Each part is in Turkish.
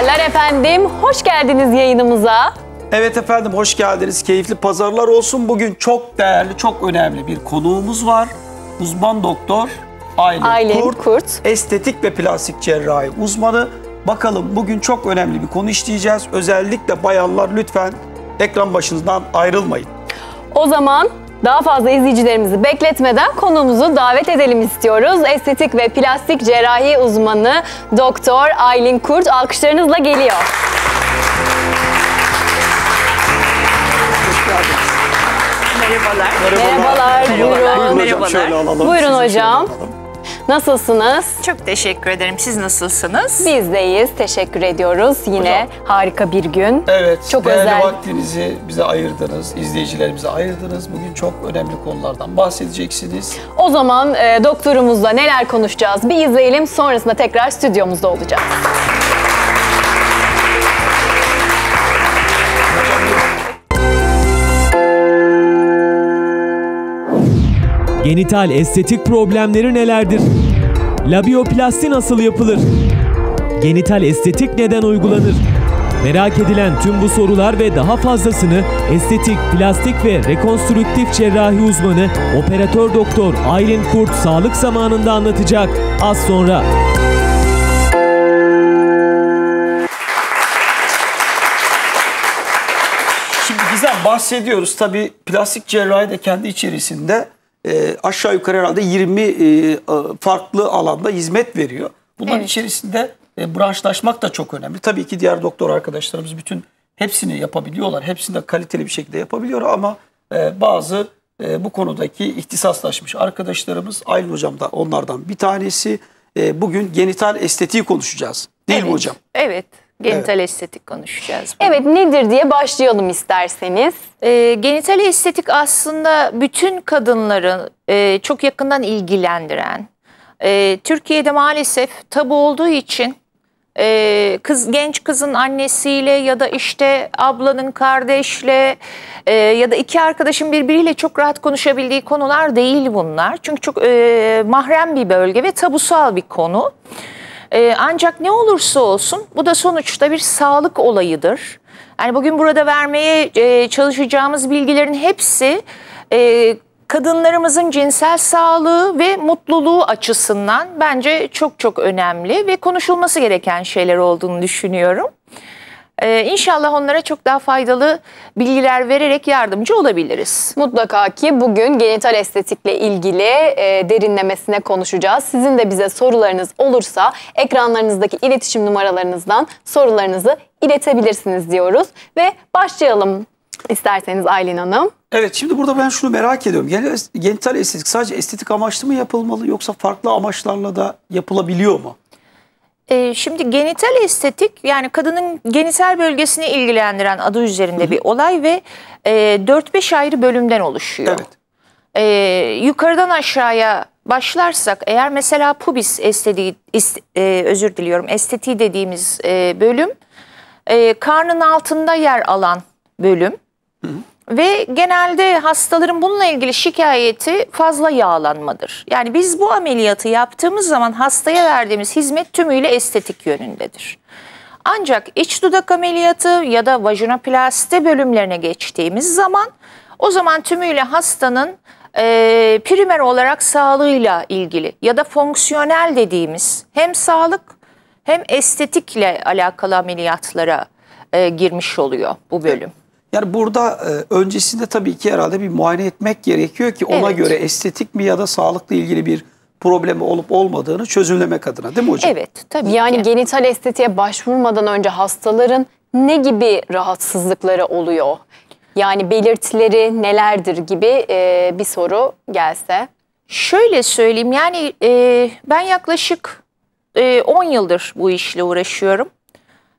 pazarlar efendim. Hoş geldiniz yayınımıza. Evet efendim hoş geldiniz. Keyifli pazarlar olsun. Bugün çok değerli, çok önemli bir konuğumuz var. Uzman doktor Aylin, Aylin Kurt, Kurt, estetik ve plastik cerrahi uzmanı. Bakalım bugün çok önemli bir konu işleyeceğiz. Özellikle bayanlar lütfen ekran başınızdan ayrılmayın. O zaman daha fazla izleyicilerimizi bekletmeden konuğumuzu davet edelim istiyoruz. Estetik ve plastik cerrahi uzmanı Doktor Aylin Kurt alkışlarınızla geliyor. Merhabalar. Merhabalar. Merhabalar. Buyurun. Buyurun hocam. Buyurun hocam. Nasılsınız? Çok teşekkür ederim. Siz nasılsınız? Biz deyiz. Teşekkür ediyoruz. Yine Hocam, harika bir gün. Evet. Çok değerli özel. vaktinizi bize ayırdınız. izleyicilerimize ayırdınız. Bugün çok önemli konulardan bahsedeceksiniz. O zaman e, doktorumuzla neler konuşacağız bir izleyelim. Sonrasında tekrar stüdyomuzda olacağız. Genital estetik problemleri nelerdir? Labioplasti nasıl yapılır? Genital estetik neden uygulanır? Merak edilen tüm bu sorular ve daha fazlasını estetik, plastik ve rekonstrüktif cerrahi uzmanı operatör doktor Aylin Kurt sağlık zamanında anlatacak az sonra. Şimdi bizden bahsediyoruz tabii plastik cerrahi de kendi içerisinde e, aşağı yukarı herhalde 20 e, e, farklı alanda hizmet veriyor. Bunların evet. içerisinde e, branşlaşmak da çok önemli. Tabii ki diğer doktor arkadaşlarımız bütün hepsini yapabiliyorlar. Hepsini de kaliteli bir şekilde yapabiliyor ama e, bazı e, bu konudaki ihtisaslaşmış arkadaşlarımız Aylin hocam da onlardan bir tanesi. E, bugün genital estetiği konuşacağız. Değil evet. mi hocam? Evet. Genital evet. estetik konuşacağız. Bugün. Evet nedir diye başlayalım isterseniz. Ee, genital estetik aslında bütün kadınların e, çok yakından ilgilendiren, e, Türkiye'de maalesef tabu olduğu için e, kız genç kızın annesiyle ya da işte ablanın kardeşle e, ya da iki arkadaşın birbiriyle çok rahat konuşabildiği konular değil bunlar. Çünkü çok e, mahrem bir bölge ve tabusal bir konu. Ee, ancak ne olursa olsun bu da sonuçta bir sağlık olayıdır. Yani bugün burada vermeye e, çalışacağımız bilgilerin hepsi e, kadınlarımızın cinsel sağlığı ve mutluluğu açısından bence çok çok önemli ve konuşulması gereken şeyler olduğunu düşünüyorum. Ee, inşallah onlara çok daha faydalı bilgiler vererek yardımcı olabiliriz. Mutlaka ki bugün genital estetikle ilgili e, derinlemesine konuşacağız. Sizin de bize sorularınız olursa ekranlarınızdaki iletişim numaralarınızdan sorularınızı iletebilirsiniz diyoruz. Ve başlayalım isterseniz Aylin Hanım. Evet şimdi burada ben şunu merak ediyorum. Genital estetik sadece estetik amaçlı mı yapılmalı yoksa farklı amaçlarla da yapılabiliyor mu? E, şimdi genital estetik yani kadının genital bölgesini ilgilendiren adı üzerinde Hı -hı. bir olay ve e, 4-5 ayrı bölümden oluşuyor. Evet. E, yukarıdan aşağıya başlarsak eğer mesela pubis estetiği est, e, özür diliyorum estetiği dediğimiz e, bölüm e, karnın altında yer alan bölüm. Hı -hı. Ve genelde hastaların bununla ilgili şikayeti fazla yağlanmadır. Yani biz bu ameliyatı yaptığımız zaman hastaya verdiğimiz hizmet tümüyle estetik yönündedir. Ancak iç dudak ameliyatı ya da vajinoplasti bölümlerine geçtiğimiz zaman o zaman tümüyle hastanın e, primer olarak sağlığıyla ilgili ya da fonksiyonel dediğimiz hem sağlık hem estetikle alakalı ameliyatlara e, girmiş oluyor bu bölüm. Yani burada e, öncesinde tabii ki herhalde bir muayene etmek gerekiyor ki ona evet. göre estetik mi ya da sağlıkla ilgili bir problemi olup olmadığını çözümlemek adına değil mi hocam? Evet tabii yani genital estetiğe başvurmadan önce hastaların ne gibi rahatsızlıkları oluyor? Yani belirtileri nelerdir gibi e, bir soru gelse. Şöyle söyleyeyim yani e, ben yaklaşık e, 10 yıldır bu işle uğraşıyorum.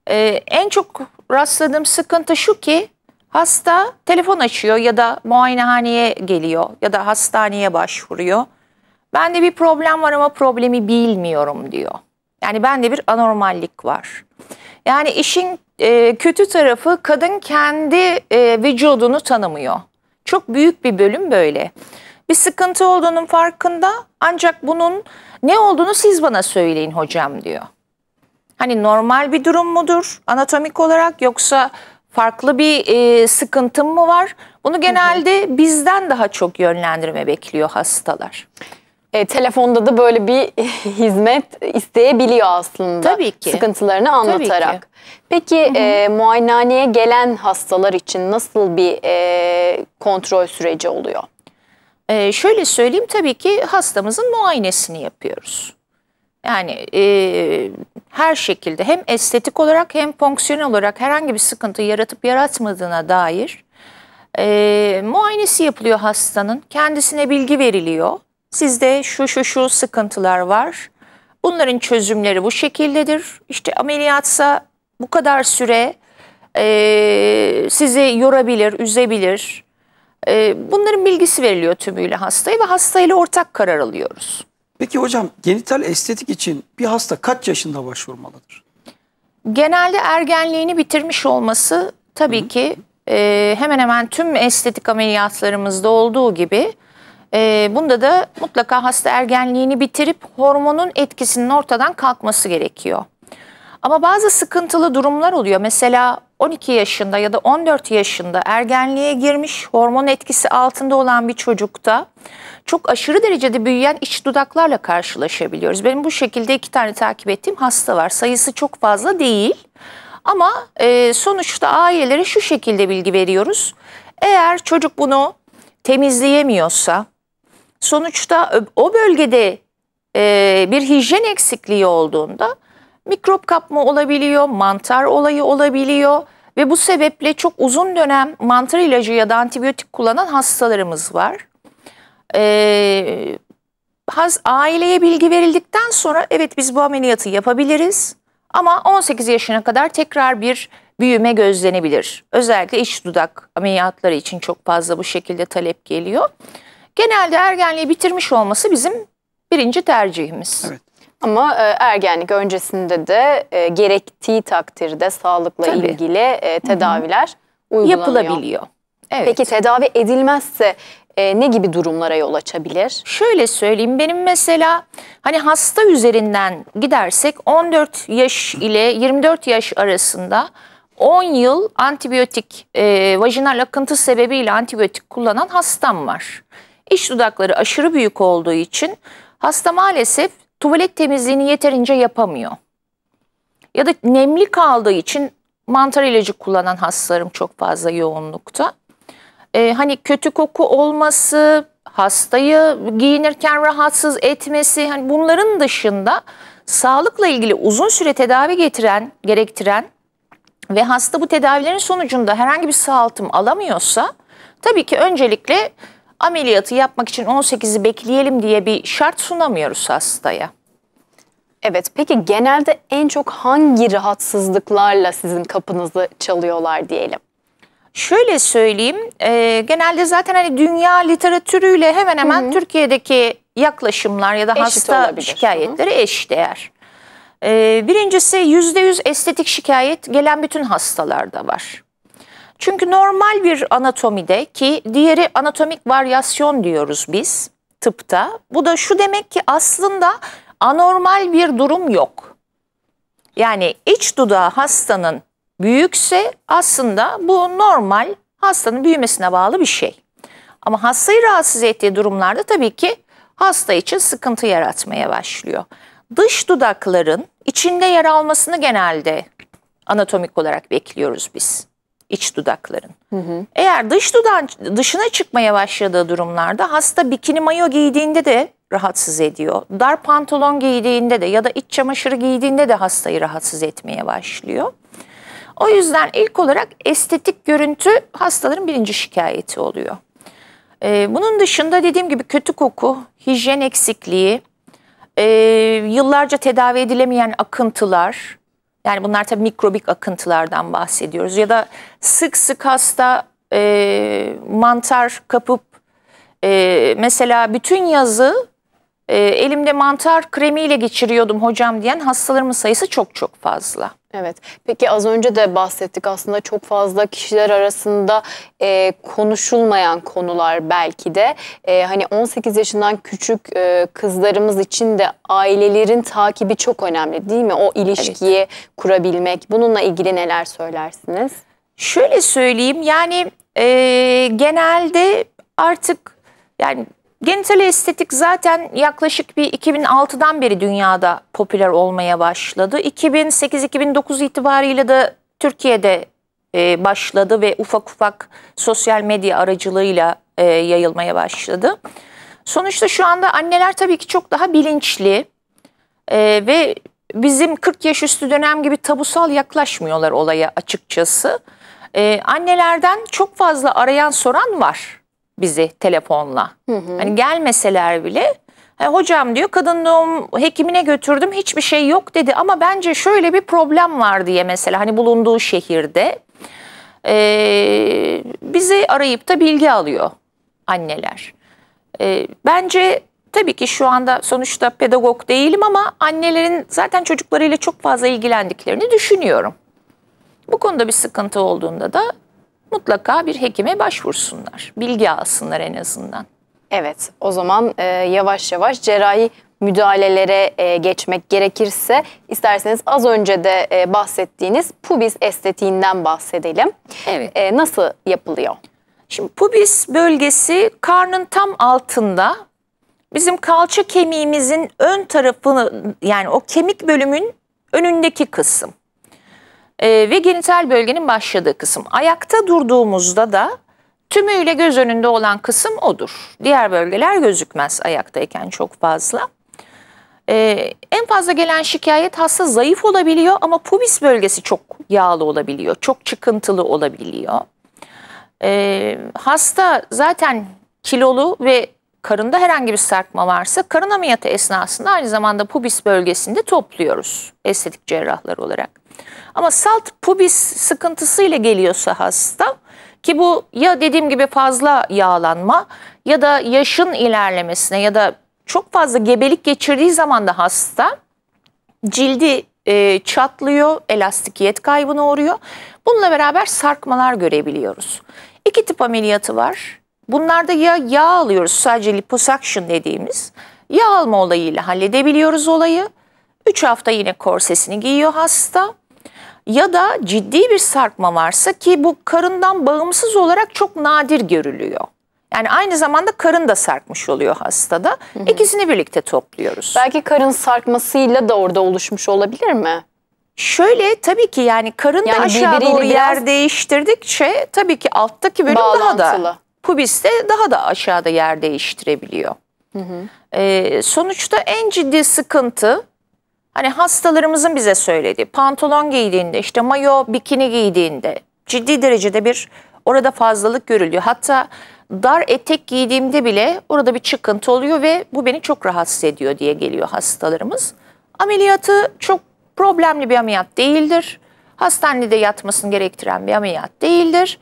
E, en çok rastladığım sıkıntı şu ki Hasta telefon açıyor ya da muayenehaneye geliyor ya da hastaneye başvuruyor. Ben de bir problem var ama problemi bilmiyorum diyor. Yani bende bir anormallik var. Yani işin e, kötü tarafı kadın kendi e, vücudunu tanımıyor. Çok büyük bir bölüm böyle. Bir sıkıntı olduğunun farkında ancak bunun ne olduğunu siz bana söyleyin hocam diyor. Hani normal bir durum mudur anatomik olarak yoksa farklı bir e, sıkıntım mı var? Bunu genelde hı hı. bizden daha çok yönlendirme bekliyor hastalar. E, telefonda da böyle bir hizmet isteyebiliyor aslında. Tabii ki. Sıkıntılarını anlatarak. Tabii ki. Peki hı hı. E, muayenehaneye gelen hastalar için nasıl bir e, kontrol süreci oluyor? E, şöyle söyleyeyim tabii ki hastamızın muayenesini yapıyoruz. Yani e, her şekilde hem estetik olarak hem fonksiyon olarak herhangi bir sıkıntı yaratıp yaratmadığına dair e, muayenesi yapılıyor hastanın. Kendisine bilgi veriliyor. Sizde şu şu şu sıkıntılar var. Bunların çözümleri bu şekildedir. İşte ameliyatsa bu kadar süre e, sizi yorabilir, üzebilir. E, bunların bilgisi veriliyor tümüyle hastaya ve hastayla ortak karar alıyoruz. Peki hocam genital estetik için bir hasta kaç yaşında başvurmalıdır? Genelde ergenliğini bitirmiş olması tabii Hı. ki e, hemen hemen tüm estetik ameliyatlarımızda olduğu gibi e, bunda da mutlaka hasta ergenliğini bitirip hormonun etkisinin ortadan kalkması gerekiyor. Ama bazı sıkıntılı durumlar oluyor. Mesela 12 yaşında ya da 14 yaşında ergenliğe girmiş hormon etkisi altında olan bir çocukta çok aşırı derecede büyüyen iç dudaklarla karşılaşabiliyoruz. Benim bu şekilde iki tane takip ettiğim hasta var. Sayısı çok fazla değil. Ama e, sonuçta ailelere şu şekilde bilgi veriyoruz. Eğer çocuk bunu temizleyemiyorsa sonuçta o bölgede e, bir hijyen eksikliği olduğunda mikrop kapma olabiliyor, mantar olayı olabiliyor ve bu sebeple çok uzun dönem mantar ilacı ya da antibiyotik kullanan hastalarımız var. E, aileye bilgi verildikten sonra evet biz bu ameliyatı yapabiliriz. Ama 18 yaşına kadar tekrar bir büyüme gözlenebilir. Özellikle iç dudak ameliyatları için çok fazla bu şekilde talep geliyor. Genelde ergenliği bitirmiş olması bizim birinci tercihimiz. Evet. Ama e, ergenlik öncesinde de e, gerektiği takdirde sağlıkla Tabii. ilgili e, tedaviler Hı -hı. uygulanıyor. Yapılabiliyor. Evet. Peki tedavi edilmezse e, ne gibi durumlara yol açabilir? Şöyle söyleyeyim benim mesela hani hasta üzerinden gidersek 14 yaş ile 24 yaş arasında 10 yıl antibiyotik e, vajinal akıntı sebebiyle antibiyotik kullanan hastam var. İç dudakları aşırı büyük olduğu için hasta maalesef tuvalet temizliğini yeterince yapamıyor. Ya da nemli kaldığı için mantar ilacı kullanan hastalarım çok fazla yoğunlukta e, hani kötü koku olması, hastayı giyinirken rahatsız etmesi hani bunların dışında sağlıkla ilgili uzun süre tedavi getiren, gerektiren ve hasta bu tedavilerin sonucunda herhangi bir sağaltım alamıyorsa tabii ki öncelikle ameliyatı yapmak için 18'i bekleyelim diye bir şart sunamıyoruz hastaya. Evet peki genelde en çok hangi rahatsızlıklarla sizin kapınızı çalıyorlar diyelim? Şöyle söyleyeyim, e, genelde zaten hani dünya literatürüyle hemen hemen Hı -hı. Türkiye'deki yaklaşımlar ya da Eşit hasta olabilir. şikayetleri Hı -hı. eşdeğer. E, birincisi %100 estetik şikayet gelen bütün hastalarda var. Çünkü normal bir anatomide ki diğeri anatomik varyasyon diyoruz biz tıpta. Bu da şu demek ki aslında anormal bir durum yok. Yani iç dudağı hastanın büyükse aslında bu normal hastanın büyümesine bağlı bir şey. Ama hastayı rahatsız ettiği durumlarda tabii ki hasta için sıkıntı yaratmaya başlıyor. Dış dudakların içinde yer almasını genelde anatomik olarak bekliyoruz biz. İç dudakların. Hı hı. Eğer dış dudan dışına çıkmaya başladığı durumlarda hasta bikini mayo giydiğinde de rahatsız ediyor. Dar pantolon giydiğinde de ya da iç çamaşırı giydiğinde de hastayı rahatsız etmeye başlıyor. O yüzden ilk olarak estetik görüntü hastaların birinci şikayeti oluyor. Ee, bunun dışında dediğim gibi kötü koku, hijyen eksikliği, e, yıllarca tedavi edilemeyen akıntılar, yani bunlar tabii mikrobik akıntılardan bahsediyoruz. Ya da sık sık hasta e, mantar kapıp e, mesela bütün yazı e, elimde mantar kremiyle geçiriyordum hocam diyen hastalarımın sayısı çok çok fazla. Evet. Peki az önce de bahsettik aslında çok fazla kişiler arasında e, konuşulmayan konular belki de e, hani 18 yaşından küçük e, kızlarımız için de ailelerin takibi çok önemli değil mi? O ilişkiyi evet. kurabilmek. Bununla ilgili neler söylersiniz? Şöyle söyleyeyim yani e, genelde artık yani Genital estetik zaten yaklaşık bir 2006'dan beri dünyada popüler olmaya başladı. 2008-2009 itibariyle de Türkiye'de e, başladı ve ufak ufak sosyal medya aracılığıyla e, yayılmaya başladı. Sonuçta şu anda anneler tabii ki çok daha bilinçli e, ve bizim 40 yaş üstü dönem gibi tabusal yaklaşmıyorlar olaya açıkçası. annelerden çok fazla arayan soran var bizi telefonla. Hı hı. Hani gelmeseler bile e, hocam diyor kadın doğum hekimine götürdüm hiçbir şey yok dedi ama bence şöyle bir problem var diye mesela hani bulunduğu şehirde e, bizi arayıp da bilgi alıyor anneler. E, bence tabii ki şu anda sonuçta pedagog değilim ama annelerin zaten çocuklarıyla çok fazla ilgilendiklerini düşünüyorum. Bu konuda bir sıkıntı olduğunda da mutlaka bir hekime başvursunlar. Bilgi alsınlar en azından. Evet o zaman e, yavaş yavaş cerrahi müdahalelere e, geçmek gerekirse isterseniz az önce de e, bahsettiğiniz pubis estetiğinden bahsedelim. Evet. E, nasıl yapılıyor? Şimdi pubis bölgesi karnın tam altında bizim kalça kemiğimizin ön tarafını yani o kemik bölümün önündeki kısım e, ve genital bölgenin başladığı kısım. Ayakta durduğumuzda da tümüyle göz önünde olan kısım odur. Diğer bölgeler gözükmez ayaktayken çok fazla. Ee, en fazla gelen şikayet hasta zayıf olabiliyor ama pubis bölgesi çok yağlı olabiliyor. Çok çıkıntılı olabiliyor. Ee, hasta zaten kilolu ve karında herhangi bir sarkma varsa karın ameliyatı esnasında aynı zamanda pubis bölgesinde topluyoruz estetik cerrahlar olarak. Ama salt pubis sıkıntısıyla geliyorsa hasta ki bu ya dediğim gibi fazla yağlanma ya da yaşın ilerlemesine ya da çok fazla gebelik geçirdiği zaman da hasta cildi e, çatlıyor, elastikiyet kaybına uğruyor. Bununla beraber sarkmalar görebiliyoruz. İki tip ameliyatı var. Bunlarda ya yağ alıyoruz sadece liposuction dediğimiz yağ alma olayıyla halledebiliyoruz olayı. 3 hafta yine korsesini giyiyor hasta. Ya da ciddi bir sarkma varsa ki bu karından bağımsız olarak çok nadir görülüyor. Yani aynı zamanda karın da sarkmış oluyor hastada. İkisini birlikte topluyoruz. Belki karın sarkmasıyla da orada oluşmuş olabilir mi? Şöyle tabii ki yani karın yani da aşağı doğru yer değiştirdikçe tabii ki alttaki bölüm daha da kubiste daha da aşağıda yer değiştirebiliyor. Hı hı. E, ee, sonuçta en ciddi sıkıntı hani hastalarımızın bize söylediği pantolon giydiğinde işte mayo bikini giydiğinde ciddi derecede bir orada fazlalık görülüyor. Hatta dar etek giydiğimde bile orada bir çıkıntı oluyor ve bu beni çok rahatsız ediyor diye geliyor hastalarımız. Ameliyatı çok problemli bir ameliyat değildir. Hastanede yatmasını gerektiren bir ameliyat değildir.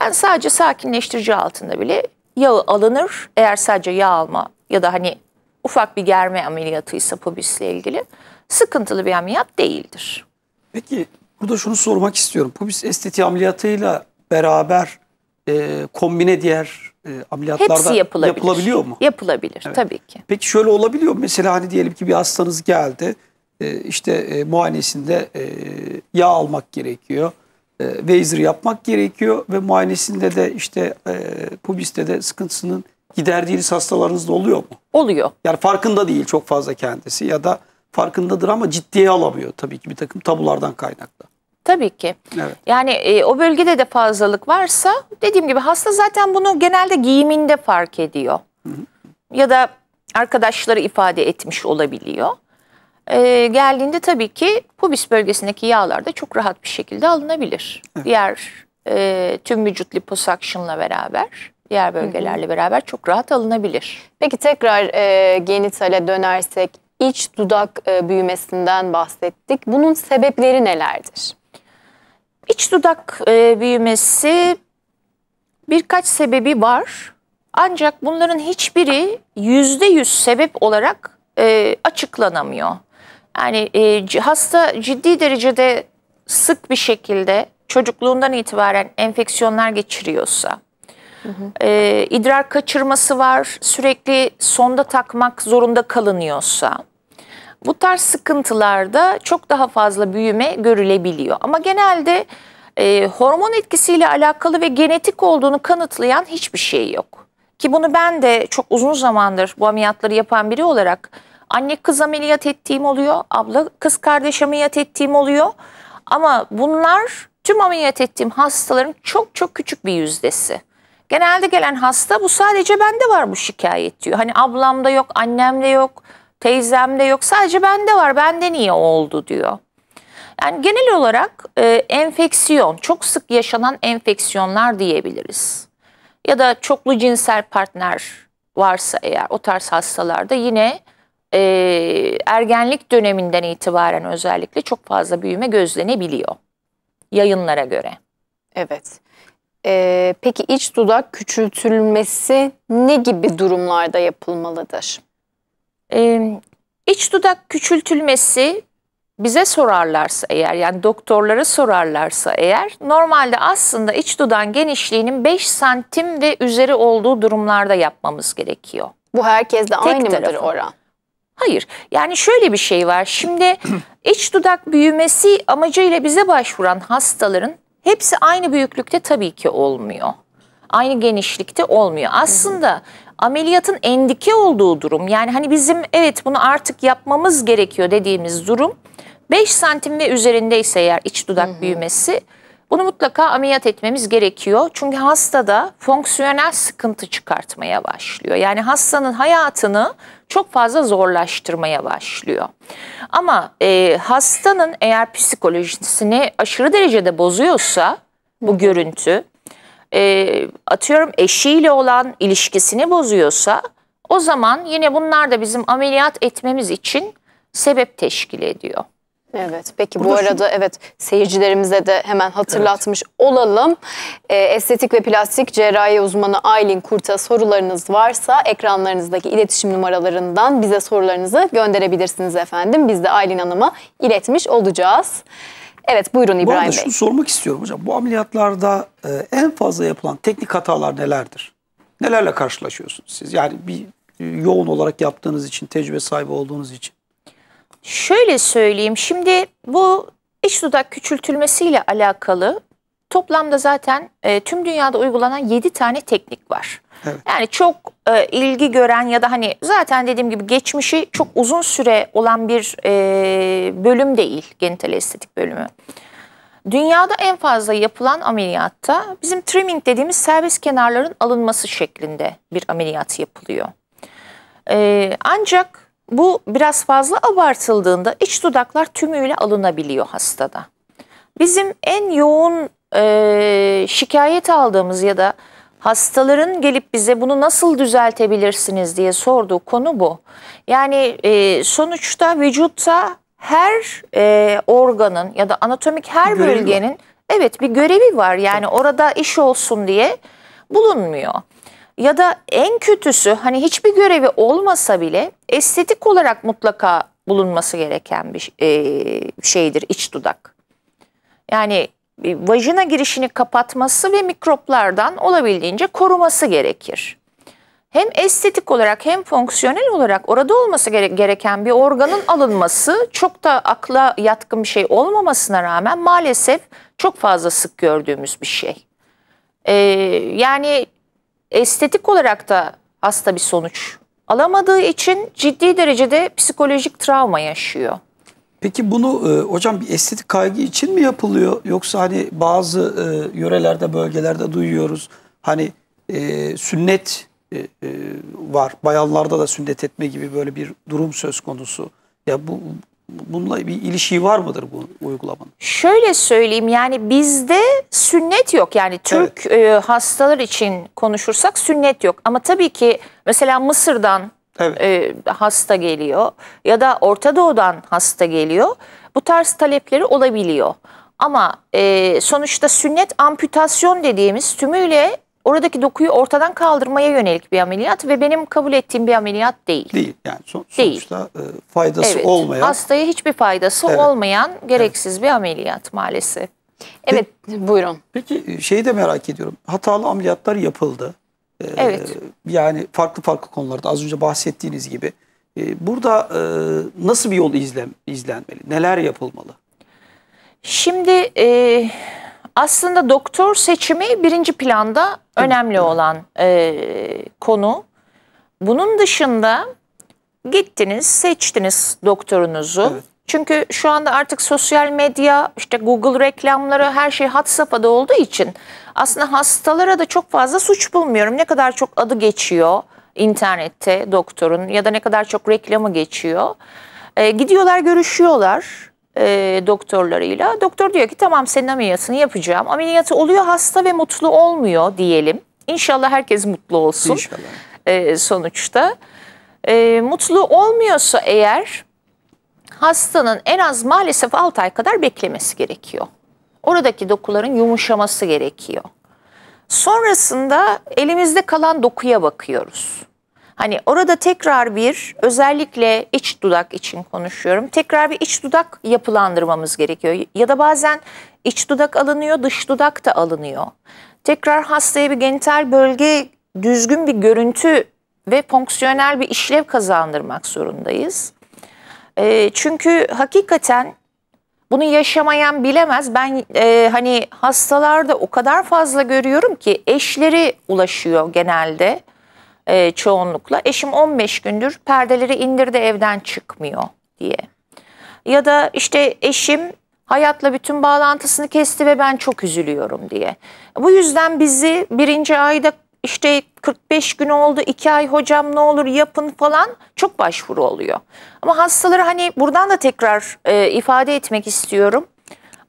Yani sadece sakinleştirici altında bile yağı alınır. Eğer sadece yağ alma ya da hani ufak bir germe ameliyatıysa pubisle ilgili sıkıntılı bir ameliyat değildir. Peki burada şunu sormak istiyorum. Pubis estetiği ameliyatıyla beraber e, kombine diğer e, ameliyatlarda Hepsi yapılabilir. yapılabiliyor mu? Yapılabilir evet. tabii ki. Peki şöyle olabiliyor mu? Mesela hani diyelim ki bir hastanız geldi. E, işte e, muayenesinde e, yağ almak gerekiyor. Weiser yapmak gerekiyor ve muayenesinde de işte e, pubiste de sıkıntısının giderdiğiniz hastalarınızda oluyor mu? Oluyor. Yani farkında değil çok fazla kendisi ya da farkındadır ama ciddiye alamıyor tabii ki bir takım tabulardan kaynaklı. Tabii ki. Evet. Yani e, o bölgede de fazlalık varsa dediğim gibi hasta zaten bunu genelde giyiminde fark ediyor. Hı hı. Ya da arkadaşları ifade etmiş olabiliyor e, geldiğinde tabii ki pubis bölgesindeki yağlar da çok rahat bir şekilde alınabilir. Evet. Diğer e, tüm vücut liposakşınla beraber diğer bölgelerle hı hı. beraber çok rahat alınabilir. Peki tekrar e, genitale dönersek iç dudak e, büyümesinden bahsettik. Bunun sebepleri nelerdir? İç dudak e, büyümesi birkaç sebebi var. Ancak bunların hiçbiri yüzde yüz sebep olarak e, açıklanamıyor. Yani e, hasta ciddi derecede sık bir şekilde çocukluğundan itibaren enfeksiyonlar geçiriyorsa, E, idrar kaçırması var, sürekli sonda takmak zorunda kalınıyorsa, bu tarz sıkıntılarda çok daha fazla büyüme görülebiliyor. Ama genelde e, hormon etkisiyle alakalı ve genetik olduğunu kanıtlayan hiçbir şey yok. Ki bunu ben de çok uzun zamandır bu ameliyatları yapan biri olarak Anne kız ameliyat ettiğim oluyor. Abla kız kardeş ameliyat ettiğim oluyor. Ama bunlar tüm ameliyat ettiğim hastaların çok çok küçük bir yüzdesi. Genelde gelen hasta bu sadece bende var bu şikayet diyor. Hani ablamda yok, annemde yok, teyzemde yok sadece bende var bende niye oldu diyor. Yani genel olarak e, enfeksiyon çok sık yaşanan enfeksiyonlar diyebiliriz. Ya da çoklu cinsel partner varsa eğer o tarz hastalarda yine e, ergenlik döneminden itibaren özellikle çok fazla büyüme gözlenebiliyor yayınlara göre. Evet. Ee, peki iç dudak küçültülmesi ne gibi durumlarda yapılmalıdır? Ee, iç dudak küçültülmesi bize sorarlarsa eğer yani doktorlara sorarlarsa eğer normalde aslında iç dudağın genişliğinin 5 santim ve üzeri olduğu durumlarda yapmamız gerekiyor. Bu herkes de aynı mıdır oran? Hayır. Yani şöyle bir şey var. Şimdi iç dudak büyümesi amacıyla bize başvuran hastaların hepsi aynı büyüklükte tabii ki olmuyor. Aynı genişlikte olmuyor. Aslında ameliyatın endike olduğu durum yani hani bizim evet bunu artık yapmamız gerekiyor dediğimiz durum 5 santim ve üzerindeyse eğer iç dudak hı hı. büyümesi bunu mutlaka ameliyat etmemiz gerekiyor. Çünkü hastada fonksiyonel sıkıntı çıkartmaya başlıyor. Yani hastanın hayatını çok fazla zorlaştırmaya başlıyor. Ama e, hastanın eğer psikolojisini aşırı derecede bozuyorsa bu görüntü, e, atıyorum eşiyle olan ilişkisini bozuyorsa o zaman yine bunlar da bizim ameliyat etmemiz için sebep teşkil ediyor. Evet peki Burada bu arada şu... evet seyircilerimize de hemen hatırlatmış evet. olalım. E, estetik ve plastik cerrahi uzmanı Aylin Kurt'a sorularınız varsa ekranlarınızdaki iletişim numaralarından bize sorularınızı gönderebilirsiniz efendim. Biz de Aylin Hanım'a iletmiş olacağız. Evet buyurun İbrahim bu Bey. Bu şunu sormak istiyorum hocam. Bu ameliyatlarda e, en fazla yapılan teknik hatalar nelerdir? Nelerle karşılaşıyorsunuz siz? Yani bir e, yoğun olarak yaptığınız için, tecrübe sahibi olduğunuz için. Şöyle söyleyeyim şimdi bu iç dudak küçültülmesiyle alakalı toplamda zaten e, tüm dünyada uygulanan 7 tane teknik var. Evet. Yani çok e, ilgi gören ya da hani zaten dediğim gibi geçmişi çok uzun süre olan bir e, bölüm değil genital estetik bölümü. Dünyada en fazla yapılan ameliyatta bizim trimming dediğimiz serbest kenarların alınması şeklinde bir ameliyat yapılıyor. E, ancak bu biraz fazla abartıldığında iç dudaklar tümüyle alınabiliyor hastada. Bizim en yoğun e, şikayet aldığımız ya da hastaların gelip bize bunu nasıl düzeltebilirsiniz diye sorduğu konu bu. Yani e, sonuçta vücutta her e, organın ya da anatomik her görevi bölgenin var. evet bir görevi var. Yani orada iş olsun diye bulunmuyor ya da en kötüsü hani hiçbir görevi olmasa bile estetik olarak mutlaka bulunması gereken bir e, şeydir iç dudak. Yani e, vajina girişini kapatması ve mikroplardan olabildiğince koruması gerekir. Hem estetik olarak hem fonksiyonel olarak orada olması gereken bir organın alınması çok da akla yatkın bir şey olmamasına rağmen maalesef çok fazla sık gördüğümüz bir şey. Ee, yani estetik olarak da hasta bir sonuç alamadığı için ciddi derecede psikolojik travma yaşıyor. Peki bunu e, hocam bir estetik kaygı için mi yapılıyor yoksa hani bazı e, yörelerde bölgelerde duyuyoruz hani e, sünnet e, e, var bayanlarda da sünnet etme gibi böyle bir durum söz konusu. Ya bu Bununla bir ilişiği var mıdır bu uygulamanın? Şöyle söyleyeyim yani bizde sünnet yok. Yani Türk evet. E, hastalar için konuşursak sünnet yok. Ama tabii ki mesela Mısır'dan evet. E, hasta geliyor ya da Orta Doğu'dan hasta geliyor. Bu tarz talepleri olabiliyor. Ama e, sonuçta sünnet amputasyon dediğimiz tümüyle oradaki dokuyu ortadan kaldırmaya yönelik bir ameliyat ve benim kabul ettiğim bir ameliyat değil. Değil yani son, sonuçta değil. faydası evet, olmayan. Hastaya hiçbir faydası evet. olmayan gereksiz evet. bir ameliyat maalesef. Evet Pe buyurun. Peki e, şeyi de merak ediyorum. Hatalı ameliyatlar yapıldı. Ee, evet. Yani farklı farklı konularda az önce bahsettiğiniz gibi. E, burada e, nasıl bir yol izlen, izlenmeli? Neler yapılmalı? Şimdi... E, aslında doktor seçimi birinci planda önemli olan e, konu. Bunun dışında gittiniz, seçtiniz doktorunuzu. Evet. Çünkü şu anda artık sosyal medya, işte Google reklamları her şey hat safhada olduğu için aslında hastalara da çok fazla suç bulmuyorum. Ne kadar çok adı geçiyor internette doktorun ya da ne kadar çok reklamı geçiyor. E, gidiyorlar görüşüyorlar e, doktorlarıyla. Doktor diyor ki tamam senin ameliyatını yapacağım. Ameliyatı oluyor hasta ve mutlu olmuyor diyelim. İnşallah herkes mutlu olsun. İnşallah. E, sonuçta. E, mutlu olmuyorsa eğer hastanın en az maalesef 6 ay kadar beklemesi gerekiyor. Oradaki dokuların yumuşaması gerekiyor. Sonrasında elimizde kalan dokuya bakıyoruz. Hani orada tekrar bir özellikle iç dudak için konuşuyorum. Tekrar bir iç dudak yapılandırmamız gerekiyor. Ya da bazen iç dudak alınıyor, dış dudak da alınıyor. Tekrar hastaya bir genital bölge düzgün bir görüntü ve fonksiyonel bir işlev kazandırmak zorundayız. E, çünkü hakikaten bunu yaşamayan bilemez. Ben e, hani hastalarda o kadar fazla görüyorum ki eşleri ulaşıyor genelde e, çoğunlukla. Eşim 15 gündür perdeleri indirdi evden çıkmıyor diye. Ya da işte eşim hayatla bütün bağlantısını kesti ve ben çok üzülüyorum diye. Bu yüzden bizi birinci ayda işte 45 gün oldu 2 ay hocam ne olur yapın falan çok başvuru oluyor. Ama hastaları hani buradan da tekrar e, ifade etmek istiyorum.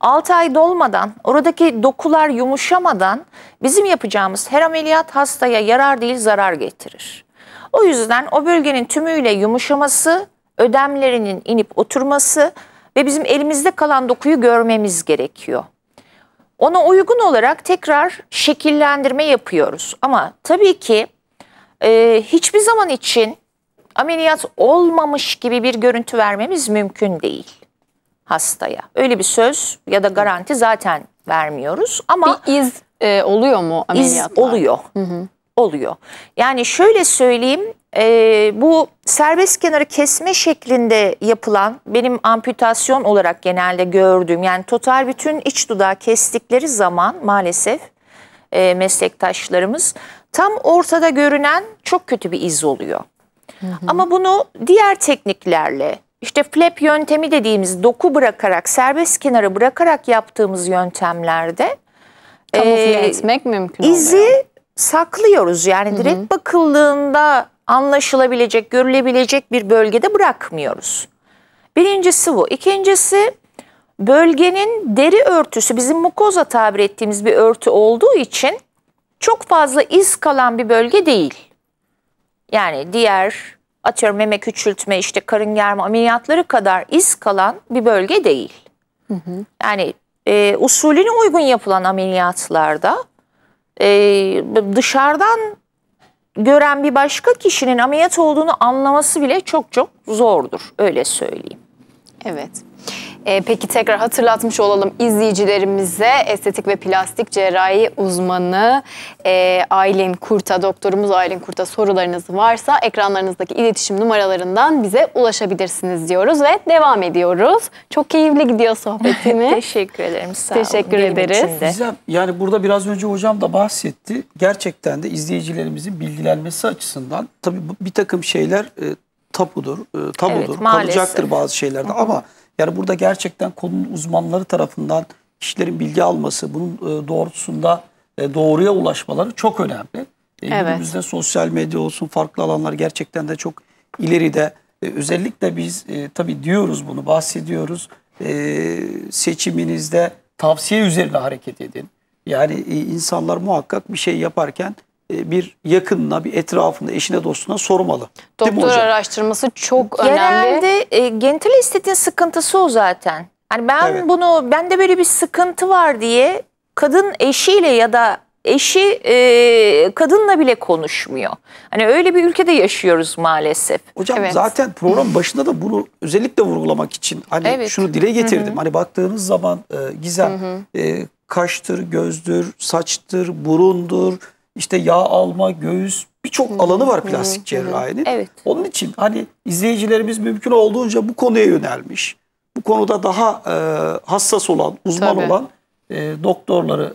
6 ay dolmadan, oradaki dokular yumuşamadan bizim yapacağımız her ameliyat hastaya yarar değil zarar getirir. O yüzden o bölgenin tümüyle yumuşaması, ödemlerinin inip oturması ve bizim elimizde kalan dokuyu görmemiz gerekiyor. Ona uygun olarak tekrar şekillendirme yapıyoruz. Ama tabii ki e, hiçbir zaman için ameliyat olmamış gibi bir görüntü vermemiz mümkün değil hastaya. Öyle bir söz ya da garanti zaten vermiyoruz ama bir iz e, oluyor mu ameliyatlar? İz oluyor. Hı hı. Oluyor. Yani şöyle söyleyeyim e, bu serbest kenarı kesme şeklinde yapılan benim amputasyon olarak genelde gördüğüm yani total bütün iç dudağı kestikleri zaman maalesef e, meslektaşlarımız tam ortada görünen çok kötü bir iz oluyor. Hı hı. Ama bunu diğer tekniklerle işte flap yöntemi dediğimiz doku bırakarak, serbest kenara bırakarak yaptığımız yöntemlerde kamufle e, etmek mümkün oluyor. İzi saklıyoruz. Yani Hı-hı. direkt bakıldığında anlaşılabilecek, görülebilecek bir bölgede bırakmıyoruz. Birincisi bu. İkincisi bölgenin deri örtüsü bizim mukoza tabir ettiğimiz bir örtü olduğu için çok fazla iz kalan bir bölge değil. Yani diğer atıyorum meme küçültme işte karın germe ameliyatları kadar iz kalan bir bölge değil. Hı hı. Yani e, usulüne uygun yapılan ameliyatlarda e, dışarıdan gören bir başka kişinin ameliyat olduğunu anlaması bile çok çok zordur öyle söyleyeyim. Evet. Ee, peki tekrar hatırlatmış olalım izleyicilerimize estetik ve plastik cerrahi uzmanı e, Aylin Kurt'a, doktorumuz Aylin Kurt'a sorularınız varsa ekranlarınızdaki iletişim numaralarından bize ulaşabilirsiniz diyoruz ve devam ediyoruz. Çok keyifli gidiyor sohbetimiz. Teşekkür ederim. Sağ Teşekkür olun. ederiz. Gizem, yani burada biraz önce hocam da bahsetti. Gerçekten de izleyicilerimizin bilgilenmesi açısından tabii bir takım şeyler e, tabudur, e, tabudur. Evet, Kalacaktır bazı şeylerde Hı -hı. ama yani burada gerçekten konunun uzmanları tarafından kişilerin bilgi alması, bunun e, doğrultusunda e, doğruya ulaşmaları çok önemli. E, evet. Günümüzde sosyal medya olsun farklı alanlar gerçekten de çok ileride. Özellikle biz tabii diyoruz bunu bahsediyoruz. Seçiminizde tavsiye üzerine hareket edin. Yani insanlar muhakkak bir şey yaparken e, bir yakınına, bir etrafında, eşine, dostuna sormalı. Doktor araştırması çok Genelde, önemli. Genelde e, genital sıkıntısı o zaten. Yani ben evet. bunu, bende böyle bir sıkıntı var diye kadın eşiyle ya da eşi e, kadınla bile konuşmuyor. Hani öyle bir ülkede yaşıyoruz maalesef. Hocam evet. zaten program başında da bunu özellikle vurgulamak için hani evet. şunu dile getirdim. Hı hı. Hani baktığınız zaman e, Gizem hı hı. E, kaştır, gözdür, saçtır, burundur, işte yağ alma, göğüs birçok alanı var plastik cerrahinin. Evet. Onun için hani izleyicilerimiz mümkün olduğunca bu konuya yönelmiş. Bu konuda daha e, hassas olan, uzman Tabii. olan e, doktorları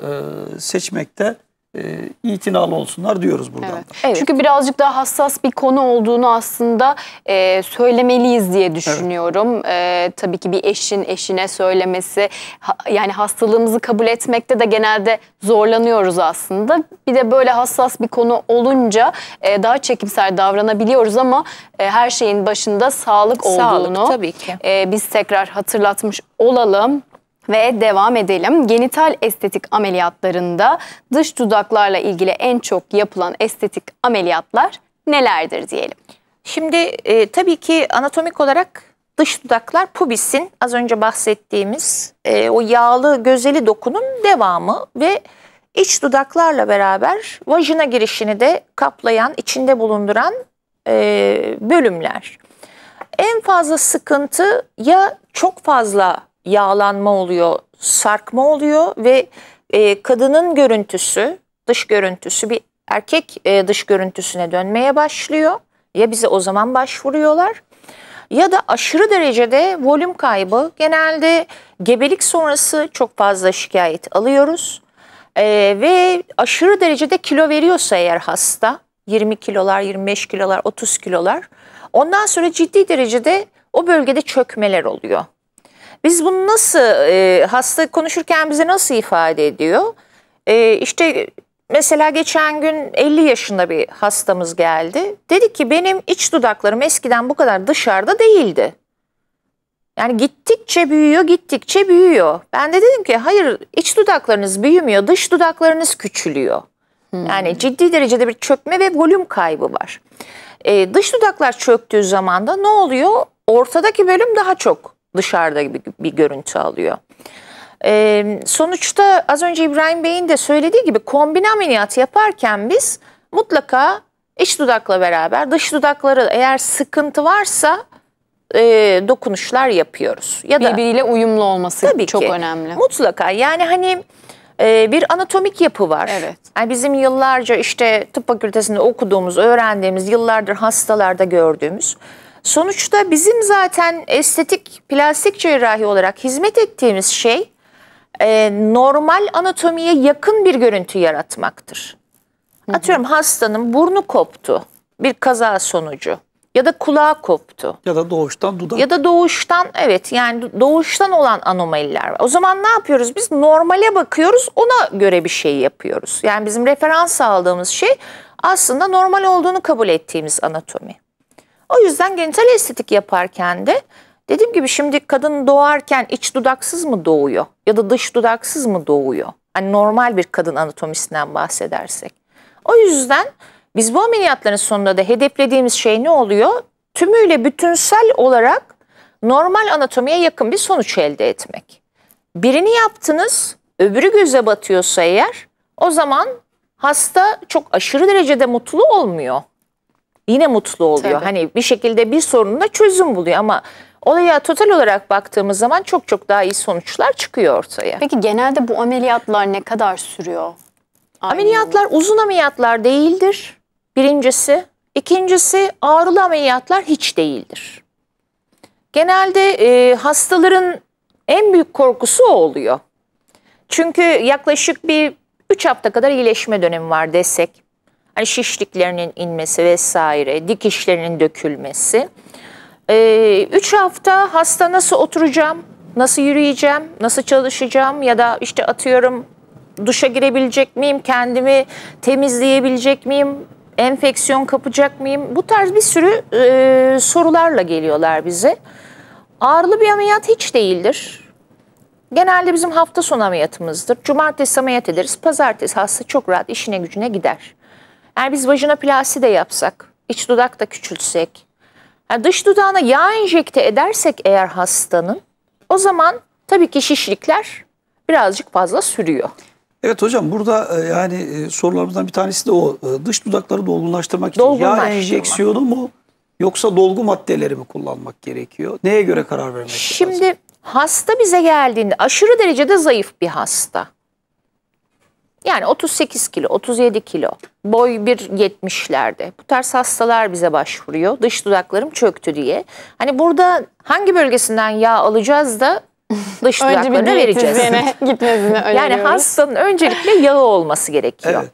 e, seçmekte e, itinalı olsunlar diyoruz buradan. Evet. Evet. Çünkü birazcık daha hassas bir konu olduğunu aslında e, söylemeliyiz diye düşünüyorum. Evet. E, tabii ki bir eşin eşine söylemesi ha, yani hastalığımızı kabul etmekte de genelde zorlanıyoruz aslında. Bir de böyle hassas bir konu olunca e, daha çekimsel davranabiliyoruz ama e, her şeyin başında sağlık, sağlık olduğunu tabii ki. E, biz tekrar hatırlatmış olalım. Ve devam edelim. Genital estetik ameliyatlarında dış dudaklarla ilgili en çok yapılan estetik ameliyatlar nelerdir diyelim. Şimdi e, tabii ki anatomik olarak dış dudaklar pubisin az önce bahsettiğimiz e, o yağlı gözeli dokunun devamı ve iç dudaklarla beraber vajina girişini de kaplayan, içinde bulunduran e, bölümler. En fazla sıkıntı ya çok fazla yağlanma oluyor, sarkma oluyor ve e, kadının görüntüsü, dış görüntüsü bir erkek e, dış görüntüsüne dönmeye başlıyor. Ya bize o zaman başvuruyorlar ya da aşırı derecede volüm kaybı. Genelde gebelik sonrası çok fazla şikayet alıyoruz. Ee, ve aşırı derecede kilo veriyorsa eğer hasta 20 kilolar, 25 kilolar, 30 kilolar ondan sonra ciddi derecede o bölgede çökmeler oluyor. Biz bunu nasıl e, hasta konuşurken bize nasıl ifade ediyor? E, işte mesela geçen gün 50 yaşında bir hastamız geldi. Dedi ki benim iç dudaklarım eskiden bu kadar dışarıda değildi. Yani gittikçe büyüyor, gittikçe büyüyor. Ben de dedim ki hayır iç dudaklarınız büyümüyor, dış dudaklarınız küçülüyor. Hmm. Yani ciddi derecede bir çökme ve volüm kaybı var. Ee, dış dudaklar çöktüğü zaman da ne oluyor? Ortadaki bölüm daha çok dışarıda bir, bir görüntü alıyor. Ee, sonuçta az önce İbrahim Bey'in de söylediği gibi kombine ameliyatı yaparken biz mutlaka iç dudakla beraber dış dudakları eğer sıkıntı varsa e, dokunuşlar yapıyoruz. Ya da, Birbiriyle uyumlu olması tabii çok ki, önemli. Mutlaka yani hani e, bir anatomik yapı var. Evet. Yani bizim yıllarca işte tıp fakültesinde okuduğumuz, öğrendiğimiz, yıllardır hastalarda gördüğümüz... Sonuçta bizim zaten estetik plastik cerrahi olarak hizmet ettiğimiz şey e, normal anatomiye yakın bir görüntü yaratmaktır. Hı hı. Atıyorum hastanın burnu koptu bir kaza sonucu ya da kulağı koptu. Ya da doğuştan dudak. Ya da doğuştan evet yani doğuştan olan anomaliler var. O zaman ne yapıyoruz biz? Normale bakıyoruz ona göre bir şey yapıyoruz. Yani bizim referans aldığımız şey aslında normal olduğunu kabul ettiğimiz anatomi. O yüzden genital estetik yaparken de dediğim gibi şimdi kadın doğarken iç dudaksız mı doğuyor ya da dış dudaksız mı doğuyor? Hani normal bir kadın anatomisinden bahsedersek. O yüzden biz bu ameliyatların sonunda da hedeflediğimiz şey ne oluyor? Tümüyle bütünsel olarak normal anatomiye yakın bir sonuç elde etmek. Birini yaptınız, öbürü göze batıyorsa eğer o zaman hasta çok aşırı derecede mutlu olmuyor yine mutlu oluyor. Tabii. Hani bir şekilde bir sorununa çözüm buluyor ama olaya total olarak baktığımız zaman çok çok daha iyi sonuçlar çıkıyor ortaya. Peki genelde bu ameliyatlar ne kadar sürüyor? Aynı ameliyatlar mi? uzun ameliyatlar değildir. Birincisi. İkincisi ağrılı ameliyatlar hiç değildir. Genelde e, hastaların en büyük korkusu o oluyor. Çünkü yaklaşık bir 3 hafta kadar iyileşme dönemi var desek. Hani şişliklerinin inmesi vesaire, dikişlerinin dökülmesi. Ee, üç hafta hasta nasıl oturacağım, nasıl yürüyeceğim, nasıl çalışacağım ya da işte atıyorum duşa girebilecek miyim, kendimi temizleyebilecek miyim, enfeksiyon kapacak mıyım? Bu tarz bir sürü e, sorularla geliyorlar bize. Ağırlı bir ameliyat hiç değildir. Genelde bizim hafta sonu ameliyatımızdır. Cumartesi ameliyat ederiz. Pazartesi hasta çok rahat işine gücüne gider. Yani biz vajinoplasti de yapsak, iç dudak da küçültsek, yani dış dudağına yağ enjekte edersek eğer hastanın o zaman tabii ki şişlikler birazcık fazla sürüyor. Evet hocam burada e, yani e, sorularımızdan bir tanesi de o. E, dış dudakları dolgunlaştırmak için yağ enjeksiyonu mu yoksa dolgu maddeleri mi kullanmak gerekiyor? Neye göre karar vermek Şimdi lazım? hasta bize geldiğinde aşırı derecede zayıf bir hasta. Yani 38 kilo, 37 kilo, boy 1.70'lerde. Bu tarz hastalar bize başvuruyor. Dış dudaklarım çöktü diye. Hani burada hangi bölgesinden yağ alacağız da dış Önce dudaklarına vereceğiz. gitmesini öneriyoruz. Yani hastanın öncelikle yağı olması gerekiyor. Evet.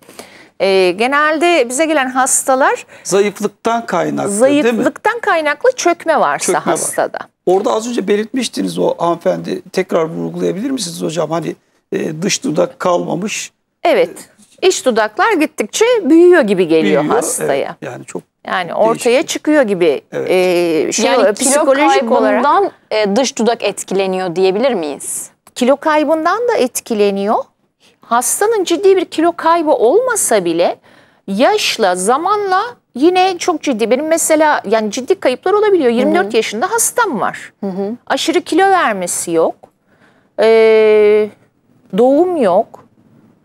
E, genelde bize gelen hastalar zayıflıktan kaynaklı zayıflıktan kaynaklı çökme varsa çökme hastada. Var. Orada az önce belirtmiştiniz o hanımefendi tekrar vurgulayabilir misiniz hocam? Hani e, dış dudak kalmamış Evet. İç dudaklar gittikçe büyüyor gibi geliyor Büyüyor, hastaya. Evet, yani çok yani ortaya değişik. çıkıyor gibi evet. e, şey yani psikolojik kilo kaybından olarak e, dış dudak etkileniyor diyebilir miyiz? Kilo kaybından da etkileniyor. Hastanın ciddi bir kilo kaybı olmasa bile yaşla zamanla yine çok ciddi benim mesela yani ciddi kayıplar olabiliyor. 24 Hı-hı. yaşında hastam var. Hı-hı. Aşırı kilo vermesi yok. Ee, doğum yok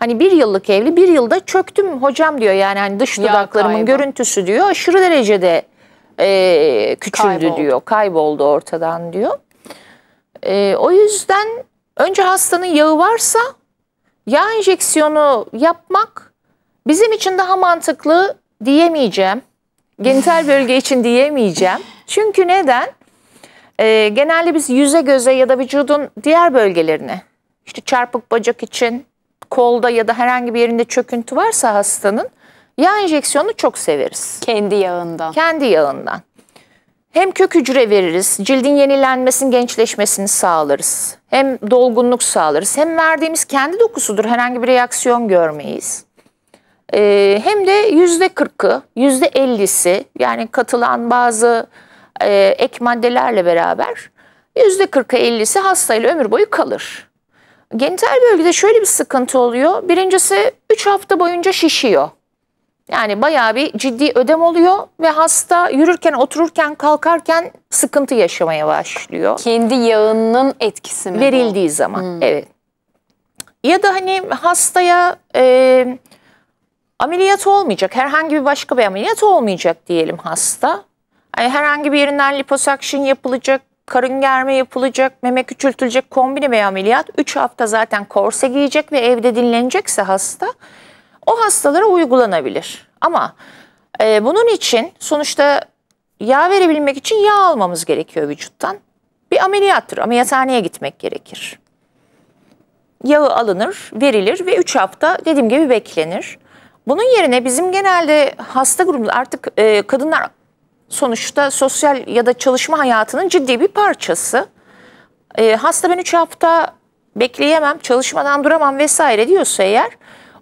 Hani bir yıllık evli bir yılda çöktüm hocam diyor yani hani dış ya dudaklarımın kaybı. görüntüsü diyor aşırı derecede e, küçüldü kayboldu. diyor kayboldu ortadan diyor. E, o yüzden önce hastanın yağı varsa yağ enjeksiyonu yapmak bizim için daha mantıklı diyemeyeceğim. Genital bölge için diyemeyeceğim. Çünkü neden? E, genelde biz yüze göze ya da vücudun diğer bölgelerine işte çarpık bacak için kolda ya da herhangi bir yerinde çöküntü varsa hastanın yağ enjeksiyonu çok severiz. Kendi yağından. Kendi yağından. Hem kök hücre veririz, cildin yenilenmesini, gençleşmesini sağlarız. Hem dolgunluk sağlarız. Hem verdiğimiz kendi dokusudur. Herhangi bir reaksiyon görmeyiz. Ee, hem de yüzde kırkı, yüzde ellisi yani katılan bazı e, ek maddelerle beraber yüzde kırkı ellisi hastayla ömür boyu kalır. Genital bölgede şöyle bir sıkıntı oluyor. Birincisi 3 hafta boyunca şişiyor. Yani bayağı bir ciddi ödem oluyor ve hasta yürürken, otururken, kalkarken sıkıntı yaşamaya başlıyor. Kendi yağının etkisi mi? Verildiği bu? zaman, hmm. evet. Ya da hani hastaya e, ameliyat olmayacak, herhangi bir başka bir ameliyat olmayacak diyelim hasta. Yani herhangi bir yerinden liposakşın yapılacak, karın germe yapılacak, meme küçültülecek kombine veya ameliyat. 3 hafta zaten korse giyecek ve evde dinlenecekse hasta o hastalara uygulanabilir. Ama e, bunun için sonuçta yağ verebilmek için yağ almamız gerekiyor vücuttan. Bir ameliyattır, ameliyathaneye gitmek gerekir. Yağı alınır, verilir ve 3 hafta dediğim gibi beklenir. Bunun yerine bizim genelde hasta grubumuz artık e, kadınlar sonuçta sosyal ya da çalışma hayatının ciddi bir parçası. E, hasta ben 3 hafta bekleyemem, çalışmadan duramam vesaire diyorsa eğer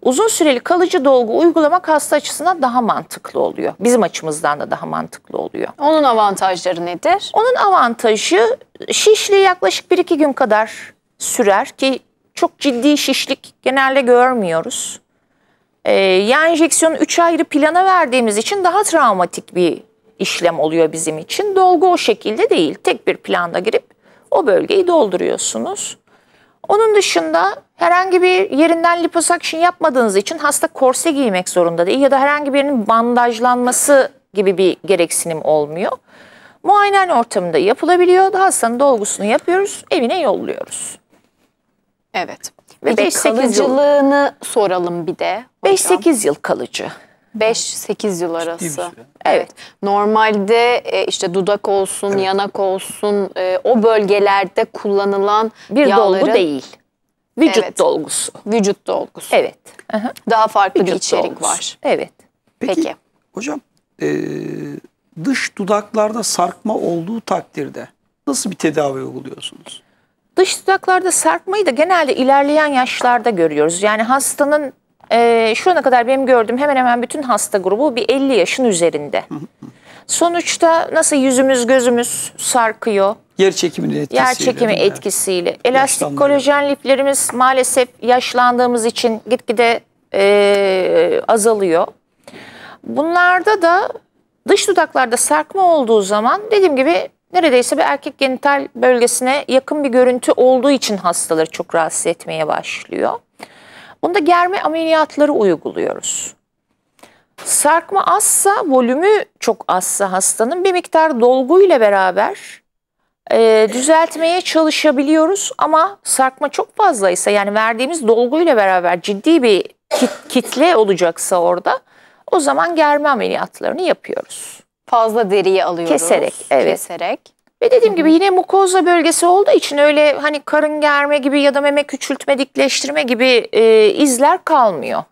uzun süreli kalıcı dolgu uygulamak hasta açısından daha mantıklı oluyor. Bizim açımızdan da daha mantıklı oluyor. Onun avantajları nedir? Onun avantajı şişliği yaklaşık 1-2 gün kadar sürer ki çok ciddi şişlik genelde görmüyoruz. Ee, ya enjeksiyonu 3 ayrı plana verdiğimiz için daha travmatik bir işlem oluyor bizim için. Dolgu o şekilde değil. Tek bir planda girip o bölgeyi dolduruyorsunuz. Onun dışında herhangi bir yerinden liposuction yapmadığınız için hasta korse giymek zorunda değil ya da herhangi birinin bandajlanması gibi bir gereksinim olmuyor. Muayenen ortamında yapılabiliyor. Hastanın dolgusunu yapıyoruz, evine yolluyoruz. Evet. Ve 5-8 yıl kalıcılığını soralım bir de. 5-8 yıl kalıcı. 5-8 yıl arası. Evet. Şey. evet. Normalde e, işte dudak olsun, evet. yanak olsun e, o bölgelerde kullanılan bir yağların... dolgu değil. Vücut evet. dolgusu. Vücut dolgusu. Evet. Daha farklı Vücut bir içerik dolgusu. var. Evet. Peki, Peki. hocam e, dış dudaklarda sarkma olduğu takdirde nasıl bir tedavi uyguluyorsunuz? Dış dudaklarda sarkmayı da genelde ilerleyen yaşlarda görüyoruz. Yani hastanın e, şu ana kadar benim gördüğüm hemen hemen bütün hasta grubu bir 50 yaşın üzerinde. Sonuçta nasıl yüzümüz gözümüz sarkıyor. Yer çekiminin etkisiyle. Yer çekimi yani. etkisiyle. Elastik kolajen liflerimiz maalesef yaşlandığımız için gitgide e, azalıyor. Bunlarda da dış dudaklarda sarkma olduğu zaman dediğim gibi neredeyse bir erkek genital bölgesine yakın bir görüntü olduğu için hastaları çok rahatsız etmeye başlıyor. Bunda germe ameliyatları uyguluyoruz. Sarkma azsa, volümü çok azsa hastanın bir miktar dolgu ile beraber e, düzeltmeye çalışabiliyoruz. Ama sarkma çok fazlaysa yani verdiğimiz dolgu ile beraber ciddi bir kit, kitle olacaksa orada o zaman germe ameliyatlarını yapıyoruz. Fazla deriyi alıyoruz. Keserek, evet. Keserek. Ve dediğim gibi yine mukoza bölgesi olduğu için öyle hani karın germe gibi ya da meme küçültme, dikleştirme gibi e, izler kalmıyor.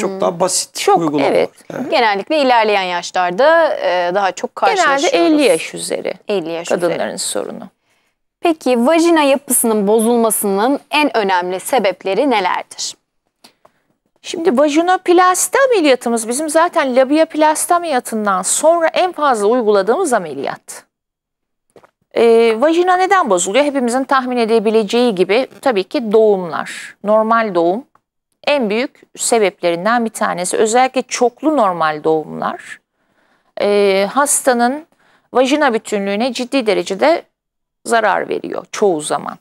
Çok daha hmm. basit Çok, uygulamalar. evet. Evet. Genellikle ilerleyen yaşlarda e, daha çok karşılaşıyoruz. Genelde 50 yaş üzeri 50 yaş üzeri. kadınların sorunu. Peki vajina yapısının bozulmasının en önemli sebepleri nelerdir? Şimdi vajinoplasti ameliyatımız bizim zaten labiyoplasti ameliyatından sonra en fazla uyguladığımız ameliyat. E, vajina neden bozuluyor? Hepimizin tahmin edebileceği gibi tabii ki doğumlar. Normal doğum en büyük sebeplerinden bir tanesi. Özellikle çoklu normal doğumlar e, hastanın vajina bütünlüğüne ciddi derecede zarar veriyor çoğu zaman.